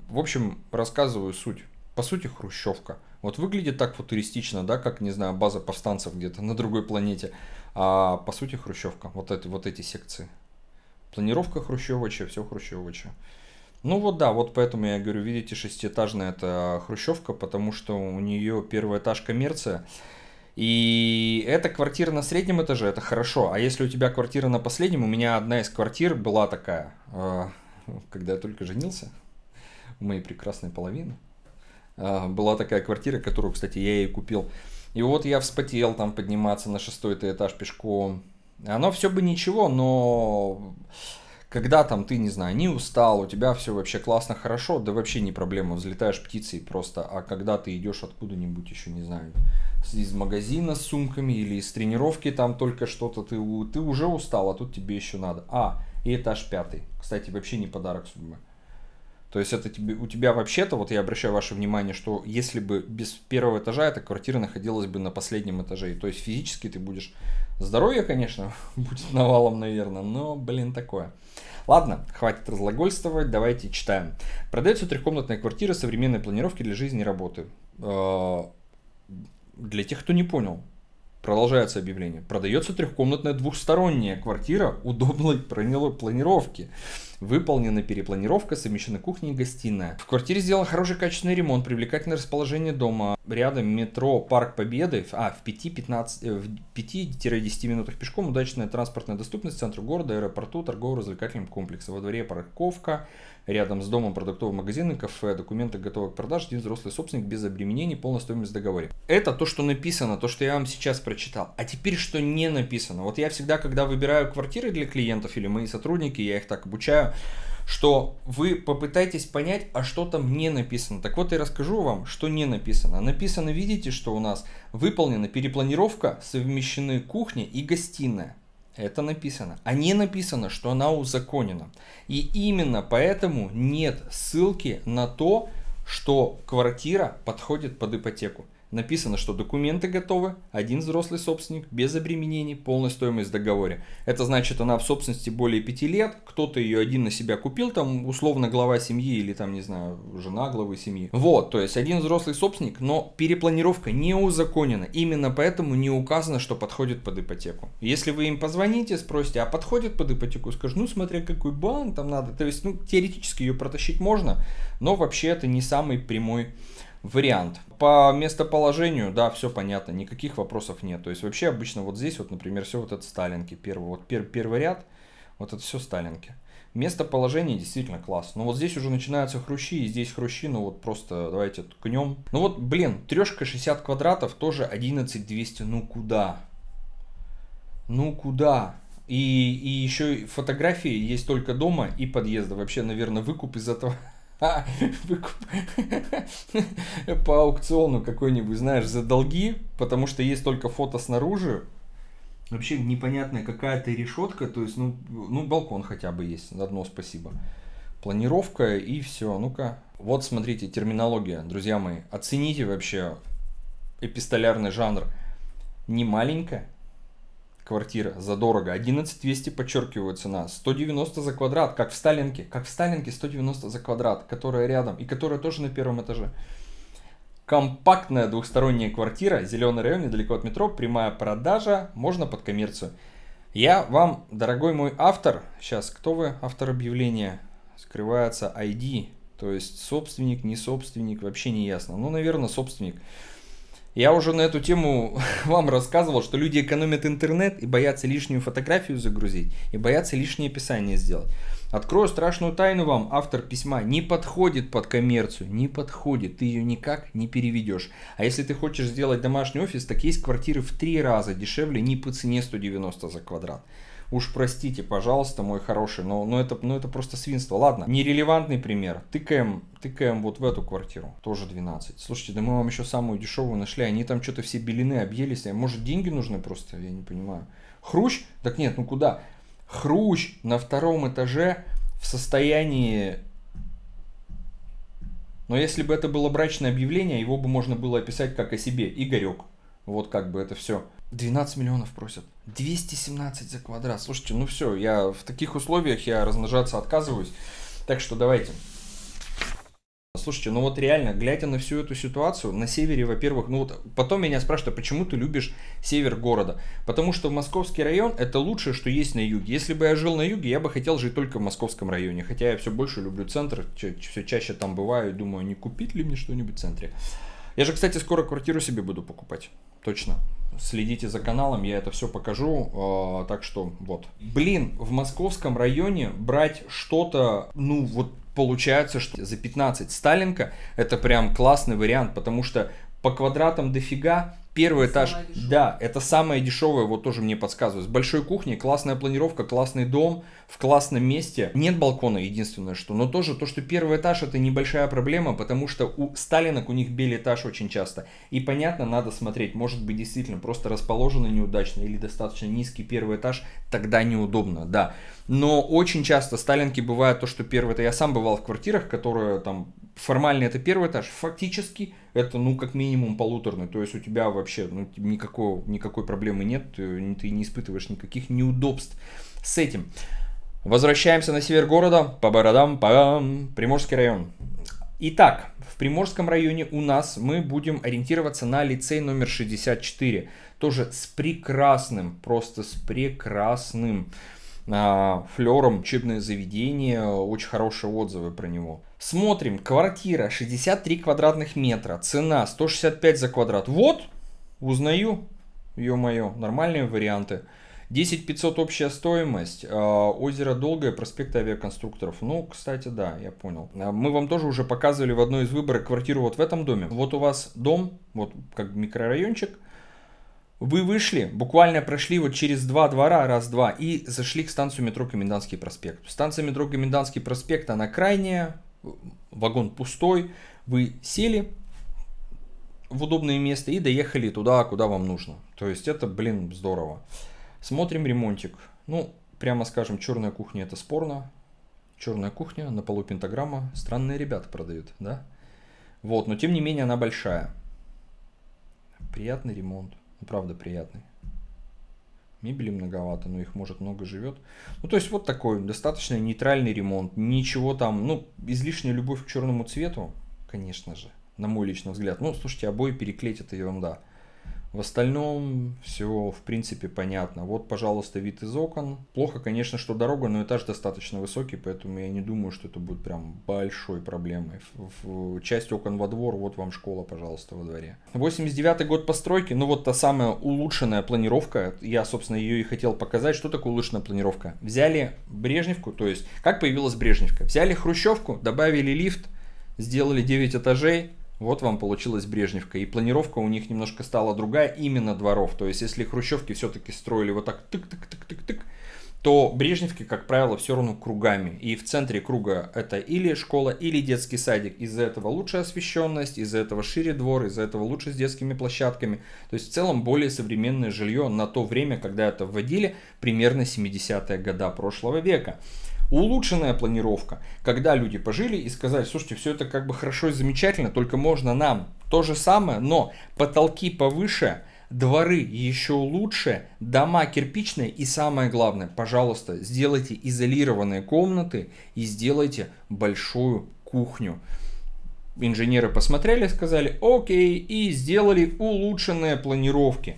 В общем, рассказываю суть. По сути, хрущевка. Вот выглядит так футуристично, да, как, не знаю, база повстанцев где-то на другой планете. А по сути, хрущевка. Вот, это, вот эти секции. Планировка хрущевоча, все хрущевоча. Ну вот да, вот поэтому я говорю, видите, шестиэтажная это хрущевка, потому что у нее первый этаж коммерция. И эта квартира на среднем этаже, это хорошо. А если у тебя квартира на последнем, у меня одна из квартир была такая, а, когда я только женился, у моей прекрасной половины, а, была такая квартира, которую, кстати, я ей купил. И вот я вспотел там подниматься на шестой этаж пешком. Оно все бы ничего, но когда там ты, не знаю, не устал, у тебя все вообще классно, хорошо, да вообще не проблема, взлетаешь птицей просто, а когда ты идешь откуда-нибудь еще, не знаю, из магазина с сумками или из тренировки там только что-то, ты, ты уже устал, а тут тебе еще надо. А, и этаж пятый. Кстати, вообще не подарок судьбы. То есть это тебе, у тебя вообще-то, вот я обращаю ваше внимание, что если бы без первого этажа эта квартира находилась бы на последнем этаже. То есть физически ты будешь... Здоровье, конечно, будет навалом, наверное, но, блин, такое. Ладно, хватит разлагольствовать, давайте читаем. Продается трехкомнатная квартира современной планировки для жизни и работы. Э, для тех, кто не понял, Продолжается объявление. Продается трехкомнатная двухсторонняя квартира удобной планировки. Выполнена перепланировка, совмещена кухня и гостиная. В квартире сделан хороший качественный ремонт, привлекательное расположение дома. Рядом метро Парк Победы, а в 5-10 э, минутах пешком, удачная транспортная доступность центру города, аэропорту, торгово-развлекательным комплексом. Во дворе парковка, рядом с домом продуктовый магазин и кафе, документы готовы к продаже, один взрослый собственник без обременений, полная стоимость договора. Это то, что написано, то, что я вам сейчас прочитал. А теперь, что не написано. Вот я всегда, когда выбираю квартиры для клиентов или мои сотрудники, я их так обучаю, что вы попытаетесь понять, а что там не написано. Так вот, я расскажу вам, что не написано. Написано, видите, что у нас выполнена перепланировка, совмещены кухня и гостиная. Это написано. А не написано, что она узаконена. И именно поэтому нет ссылки на то, что квартира подходит под ипотеку написано, что документы готовы, один взрослый собственник, без обременений, полная стоимость в договоре. Это значит, она в собственности более 5 лет, кто-то ее один на себя купил, там условно глава семьи или там, не знаю, жена главы семьи. Вот, то есть один взрослый собственник, но перепланировка не узаконена, именно поэтому не указано, что подходит под ипотеку. Если вы им позвоните, спросите, а подходит под ипотеку, скажу, ну смотря какой банк там надо, то есть, ну теоретически ее протащить можно, но вообще это не самый прямой вариант. По местоположению, да, все понятно, никаких вопросов нет. То есть вообще обычно вот здесь вот, например, все вот это Сталинки, первый, вот пер, первый ряд, вот это все Сталинки. Местоположение действительно класс. Но вот здесь уже начинаются хрущи, и здесь хрущи, ну вот просто давайте ткнем. Ну вот, блин, трешка 60 квадратов, тоже 11200, ну куда? Ну куда? И, и еще фотографии есть только дома и подъезда. Вообще, наверное, выкуп из этого А, по аукциону какой-нибудь, знаешь, за долги, потому что есть только фото снаружи. Вообще непонятная какая-то решетка, то есть, ну, ну, балкон хотя бы есть, одно спасибо. Планировка и все, ну-ка. Вот смотрите, терминология, друзья мои. Оцените вообще эпистолярный жанр. Не маленькая, квартира задорого. 11200, подчеркиваю, цена. 190 за квадрат, как в Сталинке. Как в Сталинке 190 за квадрат, которая рядом и которая тоже на первом этаже. Компактная двухсторонняя квартира, зеленый район, недалеко от метро, прямая продажа, можно под коммерцию. Я вам, дорогой мой автор, сейчас, кто вы, автор объявления, скрывается ID, то есть собственник, не собственник, вообще не ясно. Ну, наверное, собственник. Собственник. Я уже на эту тему вам рассказывал, что люди экономят интернет и боятся лишнюю фотографию загрузить, и боятся лишнее описание сделать. Открою страшную тайну вам, автор письма не подходит под коммерцию, не подходит, ты ее никак не переведешь. А если ты хочешь сделать домашний офис, так есть квартиры в три раза дешевле, не по цене 190 за квадрат. Уж простите, пожалуйста, мой хороший, но, но, это, но это просто свинство. Ладно, нерелевантный пример. Тыкаем, тыкаем вот в эту квартиру, тоже 12. Слушайте, да мы вам еще самую дешевую нашли, они там что-то все белины объелись. А может, деньги нужны просто, я не понимаю. Хрущ? Так нет, ну куда? Хрущ на втором этаже в состоянии но если бы это было брачное объявление, его бы можно было описать как о себе. Игорек. Вот как бы это все. 12 миллионов просят. 217 за квадрат. Слушайте, ну все, я в таких условиях я размножаться отказываюсь. Так что давайте. Слушайте, ну вот реально, глядя на всю эту ситуацию, на севере, во-первых, ну вот потом меня спрашивают, а почему ты любишь север города? Потому что московский район это лучшее, что есть на юге. Если бы я жил на юге, я бы хотел жить только в московском районе. Хотя я все больше люблю центр, все чаще там бываю и думаю, не купить ли мне что-нибудь в центре. Я же, кстати, скоро квартиру себе буду покупать. Точно. Следите за каналом, я это все покажу. Э, так что вот. Блин, в московском районе брать что-то, ну вот получается, что за 15 Сталинка это прям классный вариант, потому что по квадратам дофига, Первый это этаж, да, это самое дешевое, вот тоже мне подсказывают. С большой кухней, классная планировка, классный дом, в классном месте. Нет балкона, единственное что. Но тоже то, что первый этаж, это небольшая проблема, потому что у Сталинок у них белый этаж очень часто. И понятно, надо смотреть, может быть действительно просто расположено неудачно или достаточно низкий первый этаж, тогда неудобно, да но очень часто сталинки бывают то, что первый, этаж я сам бывал в квартирах, которые там формально это первый этаж, фактически это ну как минимум полуторный, то есть у тебя вообще ну, никакого, никакой проблемы нет, ты, э, ты не испытываешь никаких неудобств с этим. Возвращаемся на север города, по бородам, по Приморский район. Итак, в Приморском районе у нас мы будем ориентироваться на лицей номер 64. Тоже с прекрасным, просто с прекрасным флером учебное заведение, очень хорошие отзывы про него. Смотрим, квартира 63 квадратных метра, цена 165 за квадрат. Вот, узнаю, ё-моё, нормальные варианты. 10 500 общая стоимость, а, озеро Долгое, проспект авиаконструкторов. Ну, кстати, да, я понял. А, мы вам тоже уже показывали в одной из выборок квартиру вот в этом доме. Вот у вас дом, вот как микрорайончик, вы вышли, буквально прошли вот через два двора, раз-два, и зашли к станцию метро Комендантский проспект. Станция метро Комендантский проспект, она крайняя, вагон пустой, вы сели в удобное место и доехали туда, куда вам нужно. То есть это, блин, здорово. Смотрим ремонтик. Ну, прямо скажем, черная кухня это спорно. Черная кухня на полу пентаграмма. Странные ребята продают, да? Вот, но тем не менее она большая. Приятный ремонт. Правда приятный. Мебели многовато, но их может много живет. Ну, то есть вот такой достаточно нейтральный ремонт. Ничего там, ну, излишняя любовь к черному цвету, конечно же, на мой личный взгляд. Ну, слушайте, обои переклеить это ерунда. В остальном все, в принципе, понятно. Вот, пожалуйста, вид из окон. Плохо, конечно, что дорога, но этаж достаточно высокий, поэтому я не думаю, что это будет прям большой проблемой. В, в, часть окон во двор, вот вам школа, пожалуйста, во дворе. 89 год постройки, ну вот та самая улучшенная планировка. Я, собственно, ее и хотел показать. Что такое улучшенная планировка? Взяли Брежневку, то есть, как появилась Брежневка? Взяли Хрущевку, добавили лифт, сделали 9 этажей, вот вам получилась Брежневка. И планировка у них немножко стала другая, именно дворов. То есть, если хрущевки все-таки строили вот так тык-тык-тык-тык-тык, то Брежневки, как правило, все равно кругами. И в центре круга это или школа, или детский садик. Из-за этого лучше освещенность, из-за этого шире двор, из-за этого лучше с детскими площадками. То есть в целом более современное жилье на то время, когда это вводили, примерно 70-е года прошлого века улучшенная планировка, когда люди пожили и сказали, слушайте, все это как бы хорошо и замечательно, только можно нам то же самое, но потолки повыше, дворы еще лучше, дома кирпичные и самое главное, пожалуйста, сделайте изолированные комнаты и сделайте большую кухню. Инженеры посмотрели, сказали окей и сделали улучшенные планировки.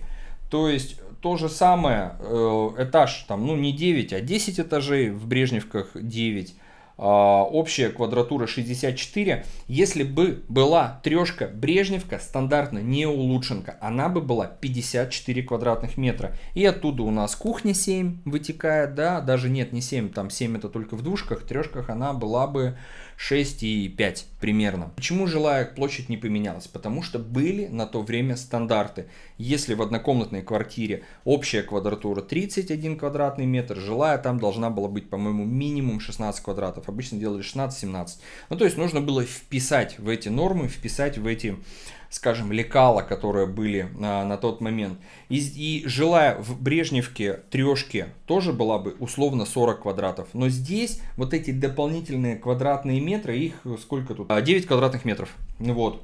То есть то же самое, э, этаж там, ну не 9, а 10 этажей, в Брежневках 9, а, общая квадратура 64. Если бы была трешка Брежневка, стандартно не улучшенка, она бы была 54 квадратных метра. И оттуда у нас кухня 7 вытекает, да, даже нет, не 7, там 7 это только в двушках, трешках она была бы 6,5 примерно. Почему жилая площадь не поменялась? Потому что были на то время стандарты. Если в однокомнатной квартире общая квадратура 31 квадратный метр, жилая там должна была быть, по-моему, минимум 16 квадратов. Обычно делали 16-17. Ну, то есть нужно было вписать в эти нормы, вписать в эти скажем, лекала, которые были а, на тот момент. И, и жилая в Брежневке трешки тоже была бы условно 40 квадратов. Но здесь вот эти дополнительные квадратные метры, их сколько тут? 9 а, квадратных метров. Вот.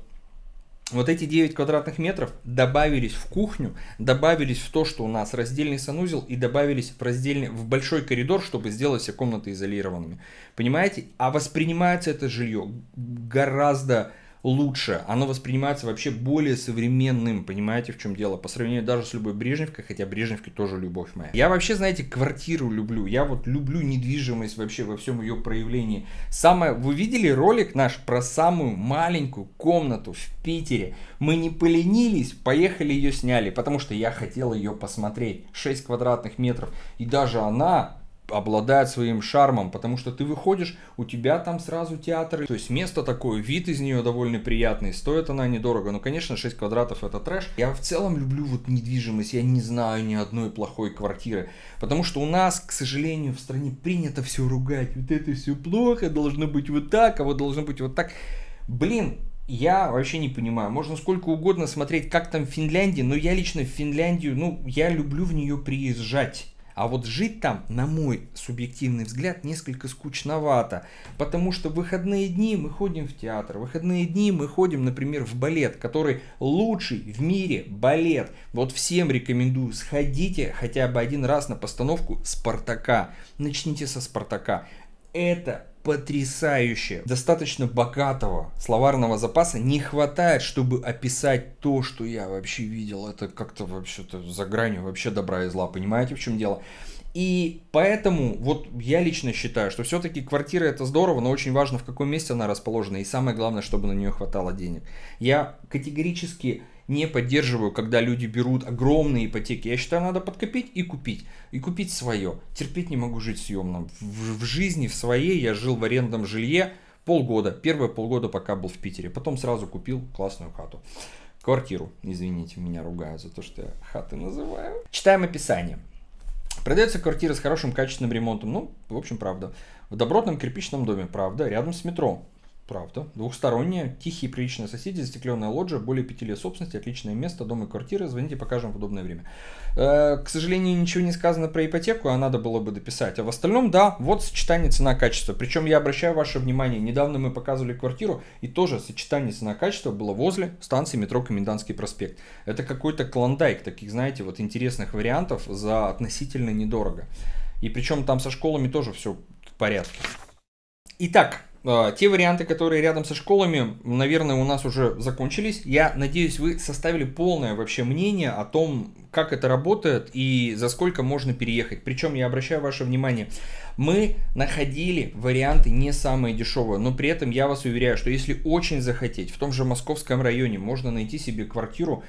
Вот эти 9 квадратных метров добавились в кухню, добавились в то, что у нас раздельный санузел и добавились в, раздельный, в большой коридор, чтобы сделать все комнаты изолированными. Понимаете? А воспринимается это жилье гораздо лучше, оно воспринимается вообще более современным, понимаете, в чем дело, по сравнению даже с любой Брежневкой, хотя Брежневки тоже любовь моя. Я вообще, знаете, квартиру люблю, я вот люблю недвижимость вообще во всем ее проявлении. Самое, вы видели ролик наш про самую маленькую комнату в Питере? Мы не поленились, поехали ее сняли, потому что я хотел ее посмотреть. 6 квадратных метров, и даже она обладает своим шармом, потому что ты выходишь, у тебя там сразу театр, то есть место такое, вид из нее довольно приятный, стоит она недорого, но, ну, конечно, 6 квадратов это трэш. Я в целом люблю вот недвижимость, я не знаю ни одной плохой квартиры, потому что у нас, к сожалению, в стране принято все ругать, вот это все плохо, должно быть вот так, а вот должно быть вот так. Блин, я вообще не понимаю. Можно сколько угодно смотреть, как там Финляндия, но я лично в Финляндию, ну, я люблю в нее приезжать. А вот жить там, на мой субъективный взгляд, несколько скучновато, потому что в выходные дни мы ходим в театр, в выходные дни мы ходим, например, в балет, который лучший в мире балет. Вот всем рекомендую, сходите хотя бы один раз на постановку «Спартака». Начните со «Спартака». Это потрясающе. Достаточно богатого словарного запаса не хватает, чтобы описать то, что я вообще видел. Это как-то вообще-то за гранью вообще добра и зла. Понимаете, в чем дело? И поэтому вот я лично считаю, что все-таки квартира это здорово, но очень важно в каком месте она расположена и самое главное, чтобы на нее хватало денег. Я категорически не поддерживаю, когда люди берут огромные ипотеки. Я считаю, надо подкопить и купить. И купить свое. Терпеть не могу жить съемным. В, в жизни, в своей я жил в арендном жилье полгода. Первые полгода, пока был в Питере. Потом сразу купил классную хату. Квартиру. Извините, меня ругают за то, что я хаты называю. Читаем описание. Продается квартира с хорошим качественным ремонтом. Ну, в общем, правда. В добротном кирпичном доме, правда, рядом с метро. Правда. Двухсторонние, тихие, приличные соседи, застекленная лоджия, более пяти лет собственности, отличное место, дом и квартира. Звоните, покажем в удобное время. Э, к сожалению, ничего не сказано про ипотеку, а надо было бы дописать. А в остальном, да, вот сочетание цена-качество. Причем я обращаю ваше внимание, недавно мы показывали квартиру, и тоже сочетание цена-качество было возле станции метро Комендантский проспект. Это какой-то клондайк таких, знаете, вот интересных вариантов за относительно недорого. И причем там со школами тоже все в порядке. Итак, а, те варианты, которые рядом со школами, наверное, у нас уже закончились. Я надеюсь, вы составили полное вообще мнение о том, как это работает и за сколько можно переехать. Причем я обращаю ваше внимание, мы находили варианты не самые дешевые, но при этом я вас уверяю, что если очень захотеть, в том же московском районе можно найти себе квартиру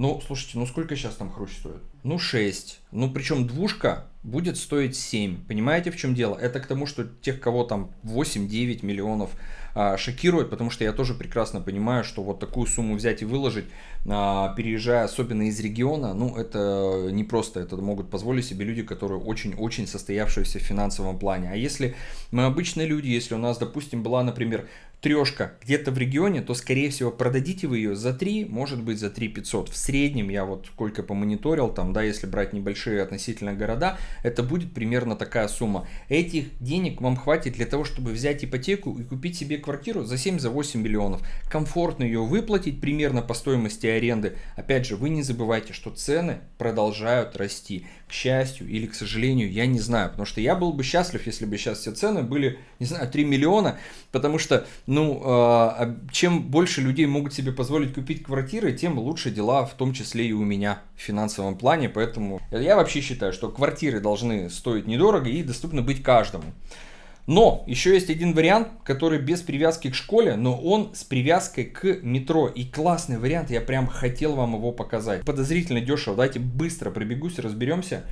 ну, слушайте, ну сколько сейчас там хрущ стоит? Ну, 6. Ну, причем двушка будет стоить 7. Понимаете, в чем дело? Это к тому, что тех, кого там 8-9 миллионов а, шокирует, потому что я тоже прекрасно понимаю, что вот такую сумму взять и выложить, а, переезжая особенно из региона, ну, это не просто, это могут позволить себе люди, которые очень-очень состоявшиеся в финансовом плане. А если мы обычные люди, если у нас, допустим, была, например, трешка где-то в регионе, то, скорее всего, продадите вы ее за 3, может быть, за 3 500. В среднем, я вот сколько помониторил, там, да, если брать небольшие относительно города, это будет примерно такая сумма. Этих денег вам хватит для того, чтобы взять ипотеку и купить себе квартиру за 7-8 за миллионов. Комфортно ее выплатить примерно по стоимости аренды. Опять же, вы не забывайте, что цены продолжают расти к счастью или к сожалению, я не знаю, потому что я был бы счастлив, если бы сейчас все цены были, не знаю, 3 миллиона, потому что, ну, а, а чем больше людей могут себе позволить купить квартиры, тем лучше дела, в том числе и у меня в финансовом плане, поэтому я вообще считаю, что квартиры должны стоить недорого и доступны быть каждому. Но еще есть один вариант, который без привязки к школе, но он с привязкой к метро. И классный вариант, я прям хотел вам его показать. Подозрительно дешево, давайте быстро пробегусь, разберемся.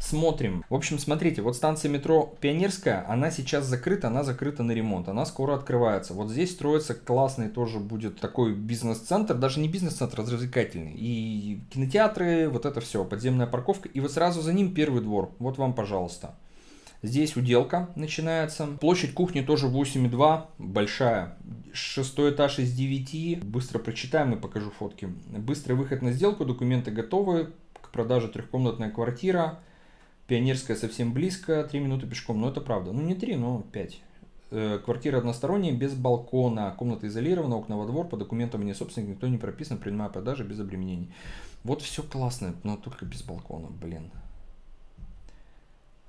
Смотрим. В общем, смотрите, вот станция метро Пионерская, она сейчас закрыта, она закрыта на ремонт, она скоро открывается. Вот здесь строится классный тоже будет такой бизнес-центр, даже не бизнес-центр, а развлекательный. И кинотеатры, вот это все, подземная парковка, и вот сразу за ним первый двор. Вот вам, пожалуйста. Здесь уделка начинается. Площадь кухни тоже 8,2, большая. Шестой этаж из 9. Быстро прочитаем и покажу фотки. Быстрый выход на сделку, документы готовы. К продаже трехкомнатная квартира. Пионерская совсем близко, 3 минуты пешком. Но ну, это правда. Ну не 3, но 5 э, квартира односторонняя, без балкона, комната изолирована, окна во двор, по документам мне собственник никто не прописан, принимая продажи без обременений. Вот все классно, но только без балкона, блин.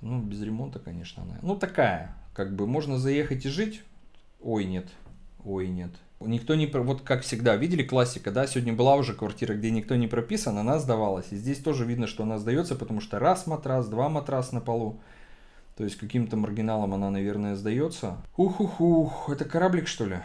Ну, без ремонта, конечно, она. Ну, такая. Как бы можно заехать и жить. Ой, нет. Ой, нет. Никто не... Вот как всегда, видели классика, да? Сегодня была уже квартира, где никто не прописан, она сдавалась. И здесь тоже видно, что она сдается, потому что раз матрас, два матрас на полу. То есть каким-то маргиналом она, наверное, сдается. Ух-ух-ух, это кораблик, что ли?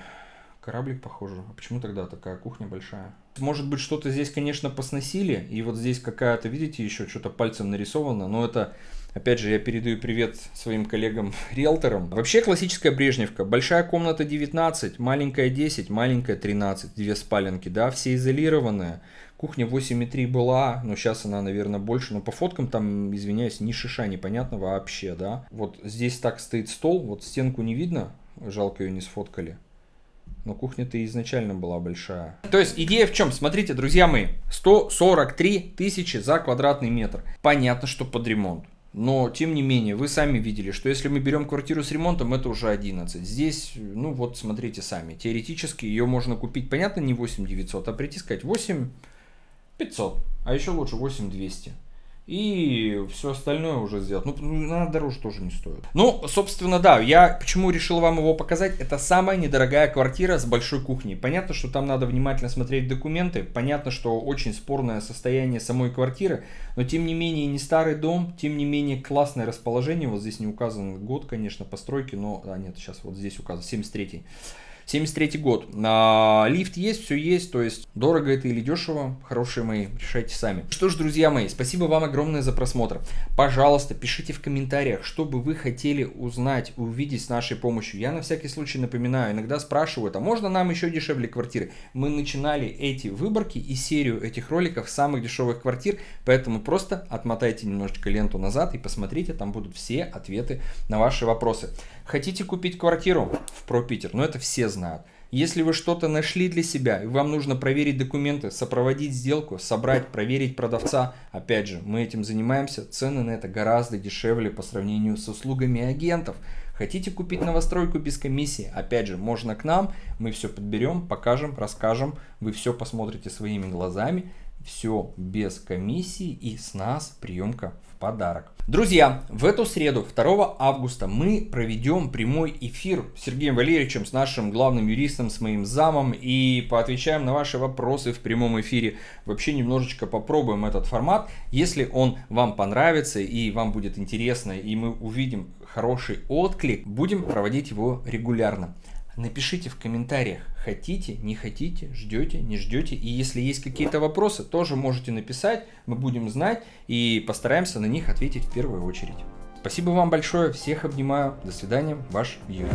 Кораблик, похоже. А почему тогда такая кухня большая? Может быть, что-то здесь, конечно, посносили. И вот здесь какая-то, видите, еще что-то пальцем нарисовано. Но это Опять же, я передаю привет своим коллегам-риэлторам. Вообще классическая Брежневка. Большая комната 19, маленькая 10, маленькая 13, две спаленки, да, все изолированные. Кухня 8,3 была, но сейчас она, наверное, больше. Но по фоткам там, извиняюсь, ни шиша непонятно вообще, да. Вот здесь так стоит стол, вот стенку не видно, жалко ее не сфоткали. Но кухня-то изначально была большая. То есть идея в чем? Смотрите, друзья мои, 143 тысячи за квадратный метр. Понятно, что под ремонт. Но, тем не менее, вы сами видели, что если мы берем квартиру с ремонтом, это уже 11. Здесь, ну вот, смотрите сами. Теоретически ее можно купить, понятно, не 8 900, а прийти сказать 8 500, а еще лучше 8 200 и все остальное уже сделать. Ну, ну, она дороже тоже не стоит. Ну, собственно, да, я почему решил вам его показать. Это самая недорогая квартира с большой кухней. Понятно, что там надо внимательно смотреть документы, понятно, что очень спорное состояние самой квартиры, но тем не менее не старый дом, тем не менее классное расположение. Вот здесь не указан год, конечно, постройки, но, а нет, сейчас вот здесь указан, 73-й. 73 год. А, лифт есть, все есть, то есть дорого это или дешево, хорошие мои, решайте сами. Что ж, друзья мои, спасибо вам огромное за просмотр. Пожалуйста, пишите в комментариях, что бы вы хотели узнать, увидеть с нашей помощью. Я на всякий случай напоминаю, иногда спрашивают, а можно нам еще дешевле квартиры? Мы начинали эти выборки и серию этих роликов самых дешевых квартир, поэтому просто отмотайте немножечко ленту назад и посмотрите, там будут все ответы на ваши вопросы. Хотите купить квартиру в Пропитер? ну, это все знают. Если вы что-то нашли для себя, и вам нужно проверить документы, сопроводить сделку, собрать, проверить продавца, опять же, мы этим занимаемся, цены на это гораздо дешевле по сравнению с услугами агентов. Хотите купить новостройку без комиссии? Опять же, можно к нам, мы все подберем, покажем, расскажем, вы все посмотрите своими глазами, все без комиссии и с нас приемка подарок. Друзья, в эту среду, 2 августа, мы проведем прямой эфир с Сергеем Валерьевичем, с нашим главным юристом, с моим замом, и поотвечаем на ваши вопросы в прямом эфире. Вообще немножечко попробуем этот формат. Если он вам понравится и вам будет интересно, и мы увидим хороший отклик, будем проводить его регулярно. Напишите в комментариях, хотите, не хотите, ждете, не ждете. И если есть какие-то вопросы, тоже можете написать, мы будем знать и постараемся на них ответить в первую очередь. Спасибо вам большое, всех обнимаю, до свидания, ваш Юрий.